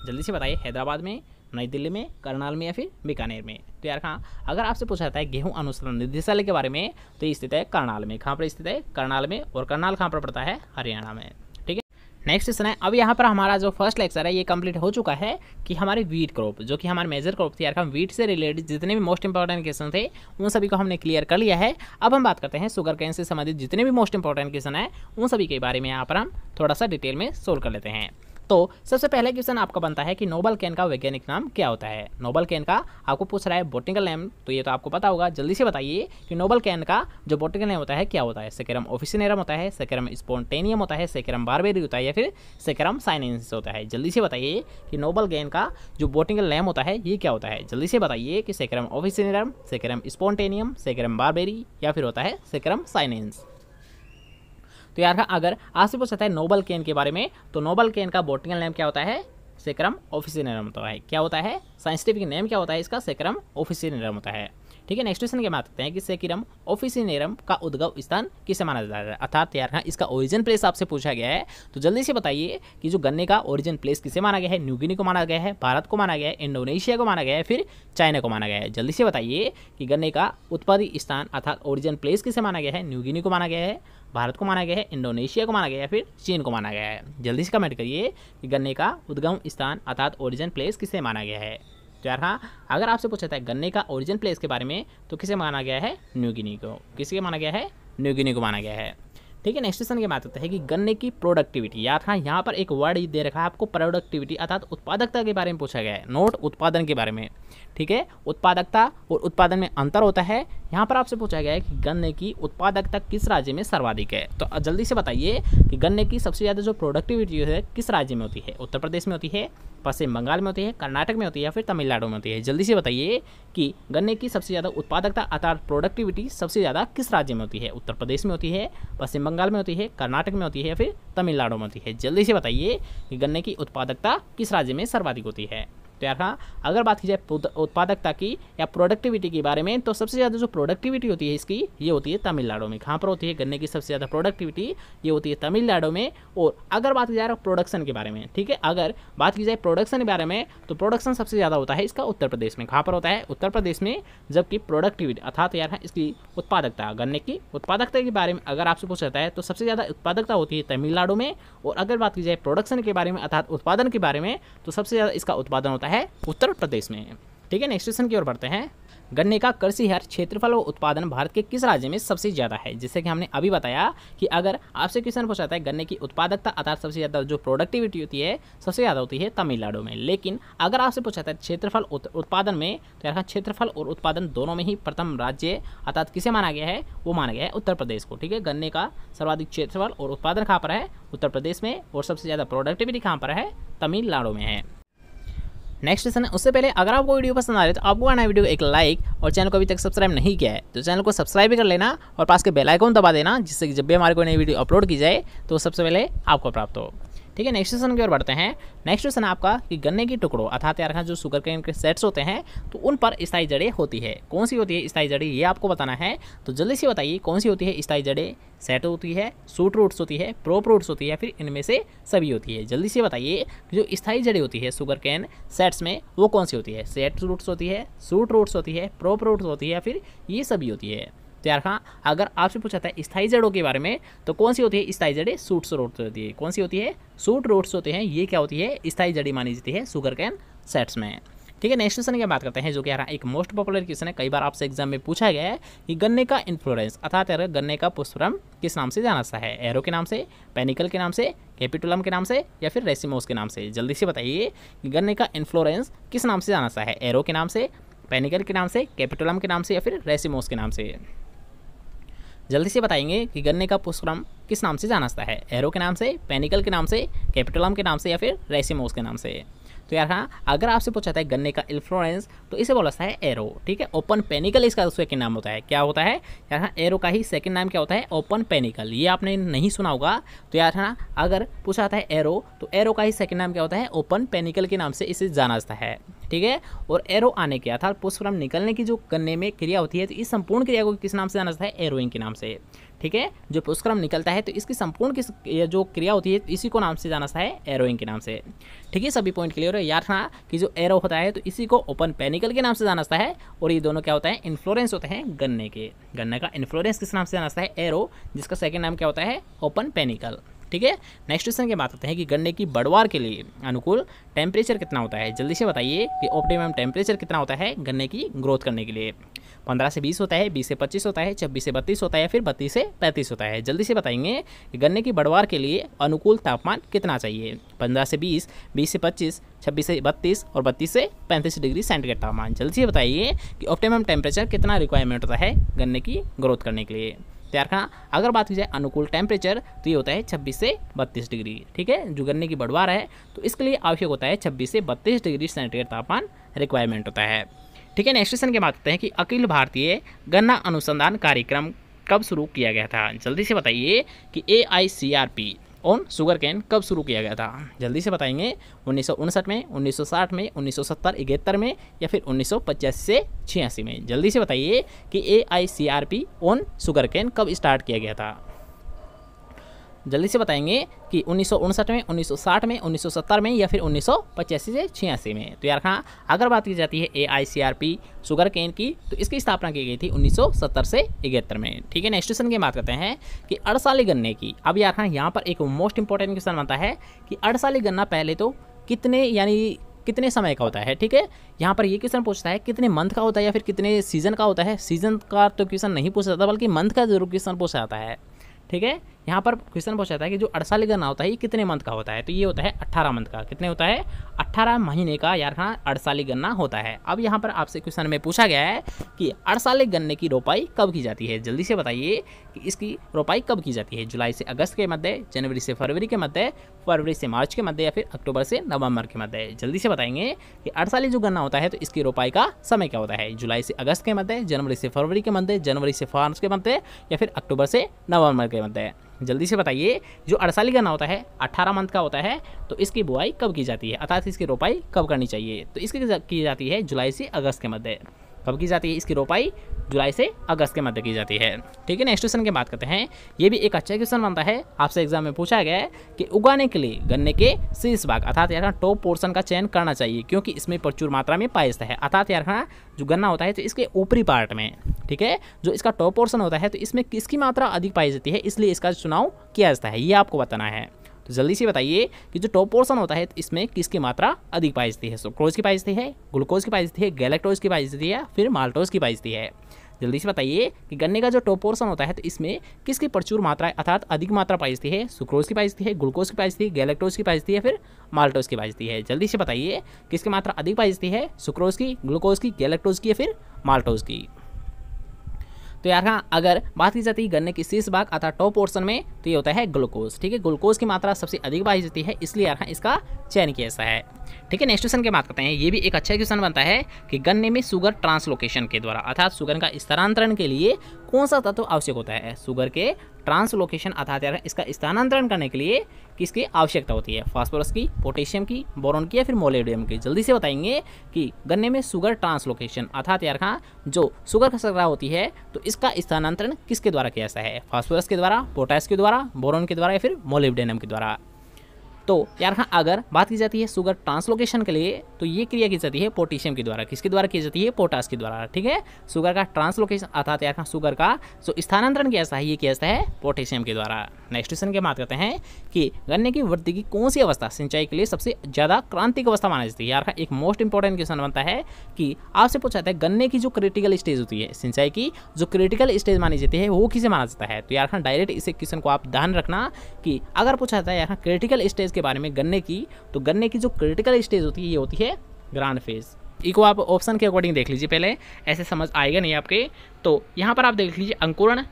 जल्दी से बताइए हैदराबाद में नई दिल्ली में करनाल में या फिर बीकानेर में तो यार कहाँ अगर आपसे पूछा जाता है गेहूं अनुसंधान निदेशालय के बारे में तो ये स्थित है करनाल में कहाँ पर स्थित है करनाल में और करनाल कहाँ पर पड़ता है हरियाणा में नेक्स्ट क्वेश्चन है अब यहाँ पर हमारा जो फर्स्ट लेक्चर है ये कंप्लीट हो चुका है कि हमारे वीट क्रॉप जो कि हमारे मेजर क्रॉप थी यार हम वीट से रिलेटेड जितने भी मोस्ट इंपॉर्टेंट क्वेश्चन थे उन सभी को हमने क्लियर कर लिया है अब हम बात करते हैं सुगर कैन से संबंधित जितने भी मोस्ट इंपॉर्टेंट क्वेश्चन है उन सभी के बारे में यहाँ पर हम थोड़ा सा डिटेल में सोल्व कर लेते हैं तो सबसे पहले क्वेश्चन आपका बनता है कि नोबल कैन का वैज्ञानिक नाम क्या होता है नोबल कैन का आपको पूछ रहा है बोटिकल नेम तो ये तो आपको पता होगा जल्दी से बताइए कि नोबल कैन का जो बोटिकल नेम होता है क्या होता है सेकेरम ऑफिसिनेरम होता है सेकेरम स्पोन्टेनियम होता है सेकेरम बारबेरी होता है या फिर सेकेरम साइनेंसिस होता है जल्दी से बताइए कि नोबल कैन का जो बोटिकल नेम होता है ये क्या होता है जल्दी से बताइए कि Saccharum officinarum Saccharum spontaneum Saccharum barberi या फिर होता है सेकेरम साइनेंस तो यार अगर आपसे पूछ सकता है नोबल केन के बारे में तो नोबल केन का बोटिकल नेम क्या होता है सेक्रम ऑफिसिनरम होता है क्या होता है साइंटिफिक नेम क्या होता है इसका सेक्रम ऑफिसिनरम होता है ठीक है नेक्स्ट क्वेश्चन के बात करते हैं कि सेकिरम ऑफिसिनेरम का उद्गव स्थान किसे माना जाता है अर्थात यार हाँ इसका ओरिजिन प्लेस आपसे पूछा गया है तो जल्दी से बताइए कि जो गन्ने का ओरिजिन प्लेस किसे माना गया है न्यूगिनी को माना गया है भारत को माना गया है इंडोनेशिया को माना गया है फिर चाइना को माना गया है जल्दी से बताइए कि गन्ने का उत्पादी स्थान अर्थात ओरिजिन प्लेस किसे माना गया है न्यूगिनी को माना गया है भारत को माना गया है इंडोनेशिया को माना गया है फिर चीन को माना गया है जल्दी से कमेंट करिए कि गन्ने का उद्गम स्थान अर्थात ओरिजिन प्लेस किसे माना गया है तो यार हाँ अगर आपसे पूछा था गन्ने का ओरिजिन प्लेस के बारे में तो किसे माना गया है न्यूगिनी को किसे माना गया है न्यूगिनी को माना गया है ठीक है नेक्स्ट क्वेश्चन की बात होता है कि गन्ने की प्रोडक्टिविटी यार हाँ यहाँ पर एक वर्ड दे रखा है आपको प्रोडक्टिविटी अर्थात उत्पादकता के बारे में पूछा गया है नोट उत्पादन के बारे में ठीक है उत्पादकता और उत्पादन में अंतर होता है यहाँ पर आपसे पूछा गया है कि गन्ने की उत्पादकता किस राज्य में सर्वाधिक है तो जल्दी से बताइए कि गन्ने की सबसे ज़्यादा जो प्रोडक्टिविटी है किस राज्य में होती है उत्तर प्रदेश में होती है पश्चिम बंगाल में होती है कर्नाटक में होती है या फिर तमिलनाडु में होती है जल्दी से बताइए कि गन्ने की सबसे ज़्यादा उत्पादकता अर्थात प्रोडक्टिविटी सबसे ज़्यादा किस राज्य में होती है उत्तर प्रदेश में होती है पश्चिम बंगाल में होती है कर्नाटक में होती है या फिर तमिलनाडु में होती है जल्दी से बताइए कि गन्ने की उत्पादकता किस राज्य में सर्वाधिक होती है तो यार हाँ अगर बात की जाए उत्पादकता की या प्रोडक्टिविटी के बारे में तो सबसे ज़्यादा जो प्रोडक्टिविटी होती है इसकी ये होती है तमिलनाडु में कहाँ पर होती है गन्ने की सबसे ज़्यादा प्रोडक्टिविटी ये होती है तमिलनाडु में और अगर बात की जाए प्रोडक्शन के बारे में ठीक है अगर बात की जाए प्रोडक्शन के बारे में तो प्रोडक्शन सबसे ज़्यादा होता है इसका उत्तर प्रदेश में कहाँ पर होता है उत्तर प्रदेश में जबकि प्रोडक्टिविटी अर्थात यार इसकी उत्पादकता गन्ने की उत्पादकता के बारे में अगर आपसे पूछा जाता है तो सबसे ज़्यादा उत्पादकता होती है तमिलनाडु में और अगर बात की जाए प्रोडक्शन के बारे में अर्थात उत्पादन के बारे में तो सबसे ज़्यादा इसका उत्पादन होता आता है उत्तर प्रदेश में ठीक है नेक्स्ट क्वेश्चन की ओर बढ़ते हैं गन्ने का कृषि हर क्षेत्रफल और उत्पादन भारत के किस राज्य में सबसे ज़्यादा है जैसे कि हमने अभी बताया कि अगर आपसे क्वेश्चन पूछा जाता है गन्ने की उत्पादकता अर्थात सबसे ज़्यादा जो प्रोडक्टिविटी होती है सबसे ज़्यादा होती है तमिलनाडु में लेकिन अगर आपसे पूछा जाता है क्षेत्रफल उत्पादन में तो यहाँ क्षेत्रफल और उत्पादन दोनों में ही प्रथम राज्य अर्थात किसे माना गया है वो माना गया है उत्तर प्रदेश को ठीक है गन्ने का सर्वाधिक क्षेत्रफल और उत्पादन कहाँ पर है उत्तर प्रदेश में और सबसे ज़्यादा प्रोडक्टिविटी कहाँ पर है तमिलनाडु में है नेक्स्ट क्वेश्चन है उससे पहले अगर आपको वीडियो पसंद आ रहा है तो आपको आना वीडियो एक लाइक और चैनल को अभी तक सब्सक्राइब नहीं किया है तो चैनल को सब्सक्राइब भी कर लेना और पास के बेलाइकॉन दबा देना जिससे कि जब भी हमारे कोई नई वीडियो अपलोड की जाए तो सबसे पहले आपको प्राप्त हो ठीक है नेक्स्ट क्वेश्चन की ओर बढ़ते हैं नेक्स्ट क्वेश्चन आपका कि गन्ने के टुकड़ों अर्थात यार जो शुगर कैन के सेट्स होते हैं तो उन पर स्थाई जड़ें होती है कौन सी होती है स्थाई जड़ें ये आपको बताना है तो जल्दी से बताइए कौन सी होती है स्थाई जड़ें सेट होती है सूट रूट्स होती है प्रोप रूट्स होती है फिर इनमें से सभी होती है जल्दी से बताइए जो स्थाई जड़ें होती है शुगर कैन सेट्स में वो कौन सी होती है सेट रूट्स होती है सूट रूट्स होती है प्रोप रूट्स होती है फिर ये सभी होती है तो यार हाँ अगर आपसे पूछा था स्थाई जड़ों के बारे में तो कौन सी होती है स्थाई जड़ें सूट्स रोट्स होती है कौन सी होती है सूट रोट्स होते हैं ये क्या होती है स्थाई जड़ी मानी जाती है सुगर कैन सेट्स में ठीक है नेक्स्ट क्वेश्चन की बात करते हैं जो कि यार एक मोस्ट पॉपुलर क्वेश्चन है कई बार आपसे एग्जाम में पूछा गया है कि गन्ने का इन्फ्लोरेंस अर्थात यार गन्ने का पुष्परम किस नाम से जाना सा है एरो के नाम से पेनिकल के नाम से कैपिटुलम के नाम से या फिर रेसिमोस के नाम से जल्दी से बताइए कि गन्ने का इन्फ्लोरेंस किस नाम से जाना सा है एरो के नाम से पेनिकल के नाम से कैपिटुलम के नाम से या फिर रेसिमोस के नाम से जल्दी से बताएंगे कि गन्ने का पुष्क्रम किस नाम से जाना जाता है एरो के नाम से पेनिकल के नाम से कैपिटोलम के नाम से या फिर रेसिमोस के नाम से तो यार हाँ अगर आपसे पूछा जाता है गन्ने का इन्फ्लुएंस तो इसे बोला जाता है एरो ठीक है ओपन पेनिकल इसका सेकंड नाम होता है क्या होता है यार हाँ एरो का ही सेकंड नाम क्या होता है ओपन पेनिकल ये आपने नहीं सुना होगा तो यार हाँ अगर पूछा जाता है एरो तो एरो का ही सेकेंड नाम क्या होता है ओपन पेनिकल के नाम से इसे जाना जाता है ठीक है और एरो आने के अर्थात पुष्पक्रम निकलने की जो करने में क्रिया होती है तो इस संपूर्ण क्रिया को किस नाम से जाना जाता है एरोइंग के नाम से ठीक है जो पुष्पक्रम निकलता है तो इसकी संपूर्ण किस जो क्रिया होती है इसी को नाम से जाना जाता है एरोइंग के नाम से ठीक है सभी पॉइंट क्लियर है याद रखना कि जो एरो होता है तो इसी को ओपन पेनिकल के नाम से जाना जाता है और ये दोनों क्या होता है इन्फ्लोरेंस होते हैं गन्ने के गन्ने का इन्फ्लोरेंस किस नाम से जाना जाता है एरो जिसका सेकेंड नाम क्या होता है ओपन पेनिकल ठीक है नेक्स्ट क्वेश्चन के बात करते हैं कि गन्ने की बढ़वार के लिए अनुकूल टेम्परेचर कितना होता है जल्दी से बताइए कि ऑप्टिमम टेम्परेचर कितना होता है गन्ने की ग्रोथ करने के लिए पंद्रह से बीस होता है बीस से पच्चीस होता है छब्बीस से बत्तीस होता है फिर बत्तीस से पैंतीस होता है जल्दी से बताएंगे कि गन्ने की बढ़वार के लिए अनुकूल तापमान कितना चाहिए पंद्रह से बीस बीस से पच्चीस छब्बीस से बत्तीस और बत्तीस से पैंतीस डिग्री सेंटीग्रेड तापमान जल्दी से बताइए कि ऑप्टिमम टेम्परेचर कितना रिक्वायरमेंट होता है गन्ने की ग्रोथ करने के लिए तैयार रखना अगर बात की जाए अनुकूल टेम्परेचर तो ये होता है छब्बीस से बत्तीस डिग्री ठीक है जो गन्ने की बढ़वार है तो इसके लिए आवश्यक होता है छब्बीस से बत्तीस डिग्री सेंटीग्रेड तापमान रिक्वायरमेंट होता है ठीक है नेक्स्ट क्वेश्चन के बात करते हैं कि अखिल भारतीय गन्ना अनुसंधान कार्यक्रम कब शुरू किया गया था जल्दी से बताइए कि A I C R P on sugarcane कब शुरू किया गया था जल्दी से बताएंगे उन्नीस में 1960 में 1970 सौ में या फिर उन्नीस से छियासी में जल्दी से बताइए कि A I C R P on sugarcane कब स्टार्ट किया गया था जल्दी से बताएंगे कि उन्नीस में 1960 में 1970 में या फिर उन्नीस से छियासी में तो यार हाँ अगर बात की जाती है A I C R P sugarcane की तो इसकी स्थापना की गई थी 1970 से इकहत्तर में ठीक है नेक्स्ट क्वेश्चन की बात करते हैं कि अड़साली गन्ने की अब यार हाँ यहाँ पर एक मोस्ट इंपॉर्टेंट क्वेश्चन आता है कि अड़साली गन्ना पहले तो कितने यानी कितने समय का होता है ठीक है यहाँ पर ये क्वेश्चन पूछता है कितने मंथ का होता है या फिर कितने सीजन का होता है सीजन का तो क्वेश्चन नहीं पूछा जाता बल्कि मंथ का जरूर क्वेश्चन पूछा जाता है ठीक है यहाँ पर क्वेश्चन पूछा जाता है कि जो अड़सा का ना होता है ये कितने मंथ का होता है तो ये होता है अट्ठारह मंथ का कितने होता है अट्ठारह महीने का यारखाना अड़साली गन्ना होता है अब यहाँ पर आपसे क्वेश्चन में पूछा गया है कि अड़साली गन्ने की रोपाई कब की जाती है जल्दी से बताइए कि इसकी रोपाई कब की जाती है जुलाई से अगस्त के मध्य जनवरी से फरवरी के मध्य फरवरी से मार्च के मध्य या फिर अक्टूबर से नवंबर के मध्य जल्दी से बताएंगे कि अड़साली जो गन्ना होता है तो इसकी रोपाई का समय क्या होता है जुलाई से अगस्त के मध्य जनवरी से फरवरी के मध्य जनवरी से मार्च के मध्य या फिर अक्टूबर से नवंबर के मध्य जल्दी से बताइए जो अड़साली गन्ना होता है अट्ठारह मंथ का होता है तो इसकी बुआई कब की जाती है अर्थात साथ इसकी रोपाई कब करनी चाहिए तो इसकी की जाती है जुलाई से अगस्त के मध्य कब की जाती है इसकी रोपाई जुलाई से अगस्त के मध्य की जाती है ठीक है नेक्स्ट क्वेश्चन की बात करते हैं ये भी एक अच्छा क्वेश्चन बनता है आपसे एग्जाम में पूछा गया है कि उगाने के लिए गन्ने के शीर्ष भाग अर्थात यार टॉप पोर्शन का चयन करना चाहिए क्योंकि इसमें प्रचुर मात्रा में पायस्त है अर्थात यार जो गन्ना होता है तो इसके ऊपरी पार्ट में ठीक है जो इसका टॉप पोर्सन होता है तो इसमें किसकी मात्रा अधिक पाई जाती है इसलिए इसका चुनाव किया जाता है ये आपको बताना है तो जल्दी से बताइए कि जो टॉप पोर्सन होता है तो इसमें किसकी मात्रा अधिक पाई जाती है सुक्रोज की पाई जाती है ग्लूकोज की पाई जाती है गैलेक्टोज की पाई जाती है फिर माल्टोज की पाई जाती है जल्दी से बताइए कि गन्ने का जो टॉप पोर्सन होता है तो इसमें किसकी प्रचुर मात्रा अर्थात अधिक मात्रा पाई जाती है सुक्रोज की पाई जाती है ग्लूकोज की पाई जाती है गैलेक्टोज की पाई जाती है फिर माल्टोज की पाई जाती है जल्दी से बताइए किसकी मात्रा अधिक पाई जाती है सुक्रोज की ग्लूकोज की गैलेक्टोज की या फिर माल्टोज की तो यार हाँ अगर बात की जाती है गन्ने की शीर्ष भाग अर्थात टॉप पोर्सन में तो ये होता है ग्लूकोज ठीक है ग्लूकोज की मात्रा सबसे अधिक पाई जाती है इसलिए यार हाँ इसका चयन किया ऐसा है ठीक है नेक्स्ट क्वेश्चन की बात करते हैं ये भी एक अच्छा क्वेश्चन बनता है कि गन्ने में शुगर ट्रांसलोकेशन के द्वारा अर्थात शुगर का स्थानांतरण के लिए कौन सा तत्व आवश्यक होता है शुगर के ट्रांसलोकेशन अर्थात यार हाँ, इसका स्थानांतरण करने के लिए किसकी आवश्यकता होती है फास्फोरस की पोटेशियम की बोरोन की या फिर मोलेडियम की जल्दी से बताएंगे कि गन्ने में शुगर ट्रांसलोकेशन अर्थात यार खां जो शुगर खसरा होती है तो इसका स्थानांतरण किसके द्वारा किया जाता है फास्फोरस के द्वारा पोटास के द्वारा बोरोन के द्वारा या फिर मोलेबडेनम के द्वारा तो यार खां अगर बात की जाती है शुगर ट्रांसलोकेशन के लिए तो ये क्रिया की जाती है पोटेशियम के द्वारा किसके द्वारा की जाती है पोटास के द्वारा ठीक है शुगर का ट्रांसलोकेशन अर्थात यार खां शुगर का जो स्थानांतरण किया जाता है ये किया जाता है पोटेशियम के द्वारा नेक्स्ट क्वेश्चन की बात करते हैं कि गन्ने की वृद्धि की कौन सी अवस्था सिंचाई के लिए सबसे ज़्यादा क्रांतिक अवस्था मानी जाती है यार का एक मोस्ट इंपॉर्टेंट क्वेश्चन बनता है कि आपसे पूछा जाता है गन्ने की जो क्रिटिकल स्टेज होती है सिंचाई की जो क्रिटिकल स्टेज मानी जाती है वो किसे माना जाता है तो यार डायरेक्ट हाँ, इस क्वेश्चन को आप ध्यान रखना कि अगर पूछा जाता है यार क्रिटिकल हाँ, स्टेज के बारे में गन्ने की तो गन्ने की जो क्रिटिकल स्टेज होती है ये होती है ग्रांड फेज़ इको आप ऑप्शन के अकॉर्डिंग देख लीजिए पहले ऐसे समझ आएगा नहीं आपके तो यहाँ पर आप देख लीजिए अंकुरण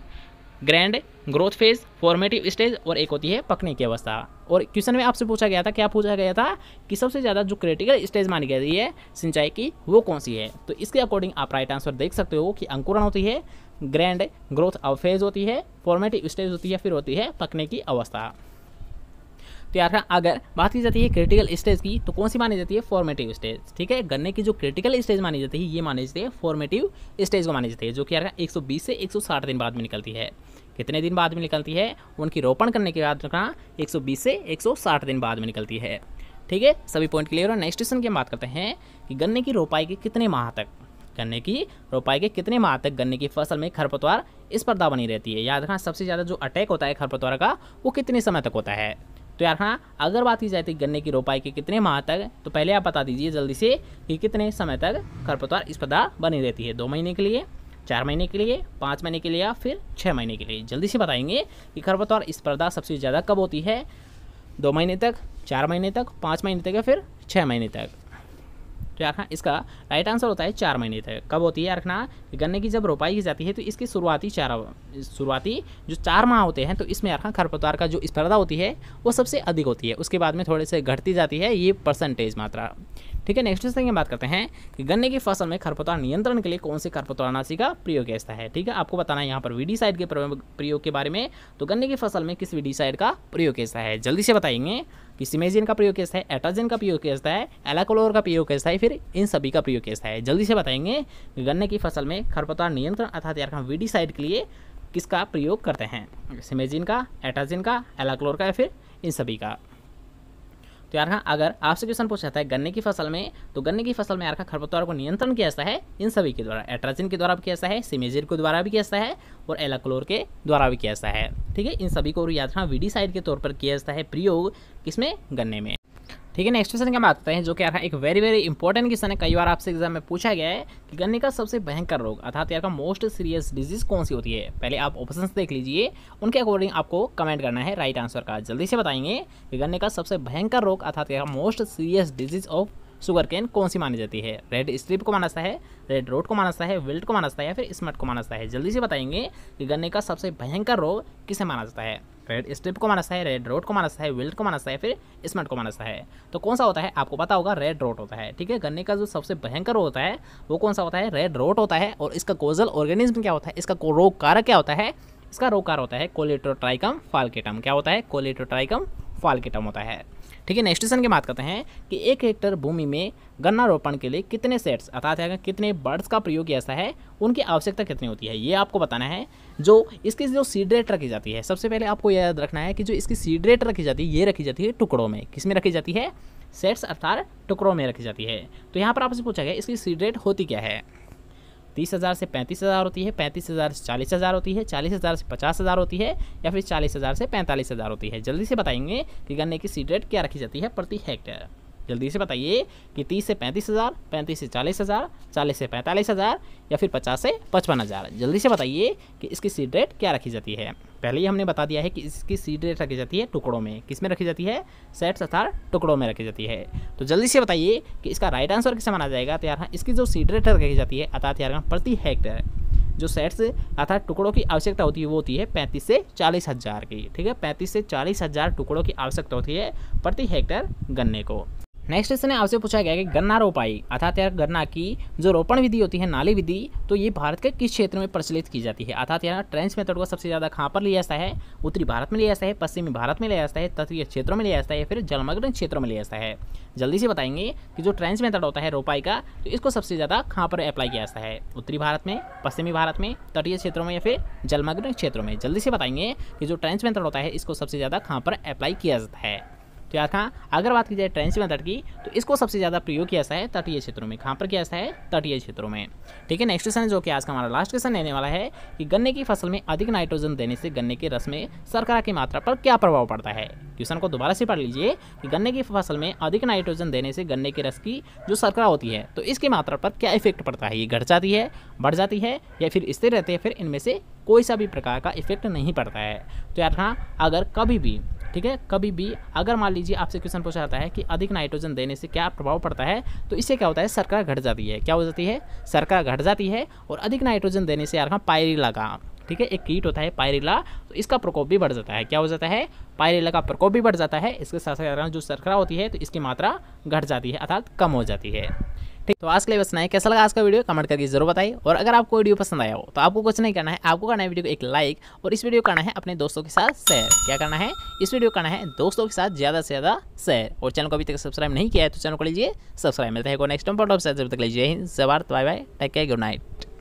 grand growth phase formative stage और एक होती है पकने की अवस्था और क्वेश्चन में आपसे पूछा गया था क्या पूछा गया था कि सबसे ज़्यादा जो क्रिटिकल स्टेज मानी गई है सिंचाई की वो कौन सी है तो इसके अकॉर्डिंग आप राइट आंसर देख सकते हो कि अंकुरण होती है ग्रैंड ग्रोथ फेज होती है फॉर्मेटिव स्टेज होती है फिर होती है पकने की अवस्था तो यार अगर बात की जाती है क्रिटिकल स्टेज की तो कौन सी मानी जाती है फॉर्मेटिव स्टेज ठीक है गन्ने की जो क्रिटिकल स्टेज मानी जाती है ये मानी जाती है फॉर्मेटिव स्टेज को मानी जाती है जो कि यार 120 से 160 दिन बाद में निकलती है कितने दिन बाद में निकलती है उनकी रोपण करने के बाद रखना 120 से 160 दिन बाद में निकलती है ठीक है सभी पॉइंट क्लियर और नेक्स्ट क्वेश्चन की हम बात करते हैं कि गन्ने की रोपाई के कितने माह तक गन्ने की रोपाई के कितने माह तक गन्ने की फसल में खरपतवार इस पर्दा बनी रहती है याद रखना सबसे ज़्यादा जो अटैक होता है खरपतवार का वो कितने समय तक होता है तो यार हाँ अगर बात की जाए थी तो गन्ने की रोपाई के कितने माह तक तो पहले आप बता दीजिए जल्दी से कि कितने समय तक खरपतवार इस पर्दा बनी रहती है दो महीने के लिए चार महीने के लिए पाँच महीने के लिए या फिर छः महीने के लिए जल्दी से बताएंगे कि खरपतवार स्पर्धा सबसे ज़्यादा कब होती है दो महीने तक चार महीने तक पाँच महीने तक या फिर छः महीने तक तो रखना इसका राइट आंसर होता है चार महीने तक कब होती है रखना गन्ने की जब रोपाई की जाती है तो इसकी शुरुआती चार शुरुआती जो चार माह होते हैं तो इसमें रखना खरपतवार का जो स्पर्धा होती है वो सबसे अधिक होती है उसके बाद में थोड़े से घटती जाती है ये परसेंटेज मात्रा ठीक है नेक्स्ट क्वेश्चन की बात करते हैं कि गन्ने की फसल में खरपतवार नियंत्रण के लिए कौन से खरपतवारनाशी का प्रयोग ऐसा है ठीक है आपको बताना है यहाँ पर वीडीसाइड के प्रयोग के बारे में तो गन्ने की फसल में किस वीडीसाइड का प्रयोग ऐसा है जल्दी से बताएंगे कि सिमेजिन का प्रयोग कैसा है एटाजिन का प्रयोग कैसा है एलाकोलोर का प्रयोग कैसा है फिर इन सभी का प्रयोग कैसा है जल्दी से बताएंगे गन्ने की फसल में खरपतवार नियंत्रण अर्थात यार हम के लिए किसका प्रयोग करते हैं सिमेजिन का एटाजिन का एलाक्लोर का या फिर इन सभी का तो यार हाँ अगर आपसे क्वेश्चन पूछा जाता है गन्ने की फसल में तो गन्ने की फसल में यार खरपतवार को नियंत्रण किया जाता है इन सभी के द्वारा एट्राजिन के द्वारा भी किया जाता है सिमेजिर के द्वारा भी किया जाता है और एलाक्लोर के द्वारा भी किया जाता है ठीक है इन सभी को याद रखना वीडीसाइड के तौर पर किया जाता है प्रयोग किसमें गन्ने में ठीक है नेक्स्ट क्वेश्चन के बात आते हैं जो कि यार एक वेरी वेरी इंपॉर्टेंट क्वेश्चन है कई बार आपसे एग्जाम में पूछा गया है कि गन्ने का सबसे भयंकर रोग अर्थात यार का मोस्ट सीरियस डिजीज कौन सी होती है पहले आप ऑप्शन देख लीजिए उनके अकॉर्डिंग आपको कमेंट करना है राइट आंसर का जल्दी से बताएंगे कि गन्ने का सबसे भयंकर रोग अर्थात यार most serious disease of sugarcane कौन सी मानी जाती है रेड स्ट्रिप को माना जाता है रेड रोड को माना जाता है वेल्ट को माना जाता है या फिर स्मट को माना जाता है जल्दी से बताएंगे कि गन्ने का सबसे भयंकर रोग किसे माना जाता है रेड स्ट्रिप को माना जाता है रेड रोड को माना जाता है वेल्ट को माना जाता है फिर स्मट को माना जाता है तो कौन सा होता है आपको पता होगा रेड रोट होता है ठीक है गन्ने का जो सबसे भयंकर रोग होता है वो कौन सा होता है रेड रोट होता है और इसका कोजल ऑर्गेनिज्म क्या होता है इसका रोग कारक क्या होता है इसका रोग कार होता है कोलेट्रोट्राइकम फालकेटम क्या होता है कोलेट्रोट्राइकम फालकेटम होता है ठीक है नेक्स्ट क्वेश्चन की बात करते हैं कि एक हेक्टर भूमि में गन्ना रोपण के लिए कितने सेट्स अर्थात कितने बर्ड्स का प्रयोग ऐसा है उनकी आवश्यकता कितनी होती है ये आपको बताना है जो इसकी जो सीड रेट रखी जाती है सबसे पहले आपको याद रखना है कि जो इसकी सीड रेट रखी जाती है ये रखी जाती है टुकड़ों में किस में रखी जाती है सेट्स अर्थात टुकड़ों में रखी जाती है तो यहाँ पर आपसे पूछा गया इसकी सीड रेट होती क्या है तीस हज़ार से पैंतीस हज़ार होती है पैंतीस हज़ार से चालीस हज़ार होती है चालीस हज़ार से पचास हज़ार होती है या फिर चालीस हज़ार से पैंतालीस हज़ार होती है जल्दी से बताएंगे कि गन्ने की सीड रेट क्या रखी जाती है प्रति हेक्टेयर जल्दी से बताइए कि तीस से पैंतीस हज़ार पैंतीस से चालीस हज़ार चालीस से पैंतालीस हज़ार या फिर पचास से पचपन हज़ार जल्दी से बताइए कि इसकी सीड रेट क्या रखी जाती है पहले ही हमने बता दिया है कि इसकी सीड रेट रखी जाती है टुकड़ों में किस में रखी जाती है सेट्स तथा टुकड़ों में रखी जाती है तो जल्दी से बताइए कि इसका राइट आंसर किसे माना जाएगा तो यार इसकी जो सीड रेट रखी जाती है अर्थात यार प्रति हेक्टेयर जो सेट्स अर्थात टुकड़ों की आवश्यकता होती है वो होती है पैंतीस से चालीस हज़ार की ठीक है पैंतीस से चालीस हज़ार टुकड़ों की आवश्यकता होती है प्रति हेक्टेयर गन्ने को नेक्स्ट क्वेश्चन है आपसे पूछा गया कि गन्ना रोपाई अर्थात यार गन्ना की जो रोपण विधि होती है नाली विधि तो ये भारत के किस क्षेत्र में प्रचलित की जाती है अर्थात यार ट्रेंच मेथड को सबसे ज़्यादा कहाँ पर लिया जाता है उत्तरी भारत में लिया जाता है पश्चिमी भारत में लिया जाता है तटीय क्षेत्रों में लिया जाता है फिर जलमग्न क्षेत्रों में लिया जाता है जल्दी से बताएंगे कि जो ट्रेंच मेथड होता है रोपाई का तो इसको सबसे ज़्यादा कहाँ पर अप्लाई किया जाता है उत्तरी भारत में पश्चिमी भारत में तटीय क्षेत्रों में या फिर जलमग्न क्षेत्रों में जल्दी से बताएंगे कि जो ट्रेंच मेथड होता है इसको सबसे ज़्यादा कहाँ पर अप्लाई किया जाता है तो याद कहाँ अगर बात की जाए ट्रांसीवन तट की तो इसको सबसे ज़्यादा प्रयोग किया जाता है तटीय क्षेत्रों में कहाँ पर किया जाता है तटीय क्षेत्रों में ठीक है नेक्स्ट क्वेश्चन जो कि आज का हमारा लास्ट क्वेश्चन रहने वाला है कि गन्ने की फसल में अधिक नाइट्रोजन देने से गन्ने के रस में सरकार की मात्रा पर क्या प्रभाव पड़ता है क्वेश्चन को दोबारा से पढ़ लीजिए कि गन्ने की फसल में अधिक नाइट्रोजन देने से गन्ने के रस की जो सरकार होती है तो इसकी मात्रा पर क्या इफेक्ट पड़ता है ये घट जाती है बढ़ जाती है या फिर स्थिर रहते हैं फिर इनमें से कोई सा भी प्रकार का इफेक्ट नहीं पड़ता है तो याद हाँ अगर कभी भी ठीक है कभी भी अगर मान लीजिए आपसे क्वेश्चन पूछा जाता है कि अधिक नाइट्रोजन देने से क्या प्रभाव पड़ता है तो इससे क्या होता है सरकार घट जाती है क्या हो जाती है सरकार घट जाती है और अधिक नाइट्रोजन देने से यार पायरिला का ठीक है एक कीट होता है पायरीला तो इसका प्रकोप भी बढ़ जाता है क्या हो जाता है पायरीला का प्रकोप भी बढ़ जाता है इसके साथ साथ जो सरकरा होती है तो इसकी मात्रा घट जाती है अर्थात कम हो जाती है ठीक तो आज के लिए बस नहीं कैसा लगा आज का वीडियो कमेंट करके जरूर बताइए और अगर आपको वीडियो पसंद आया हो तो आपको कुछ नहीं करना है आपको करना है वीडियो को एक लाइक और इस वीडियो करना है अपने दोस्तों के साथ शेयर क्या करना है इस वीडियो करना है दोस्तों के साथ ज़्यादा से ज़्यादा शेयर और चैनल को अभी तक सब्सक्राइब नहीं किया है तो चैनल को लीजिए सब्सक्राइब मिलता है नेक्स्ट तक लीजिए हिंद जबार bye bye take care good night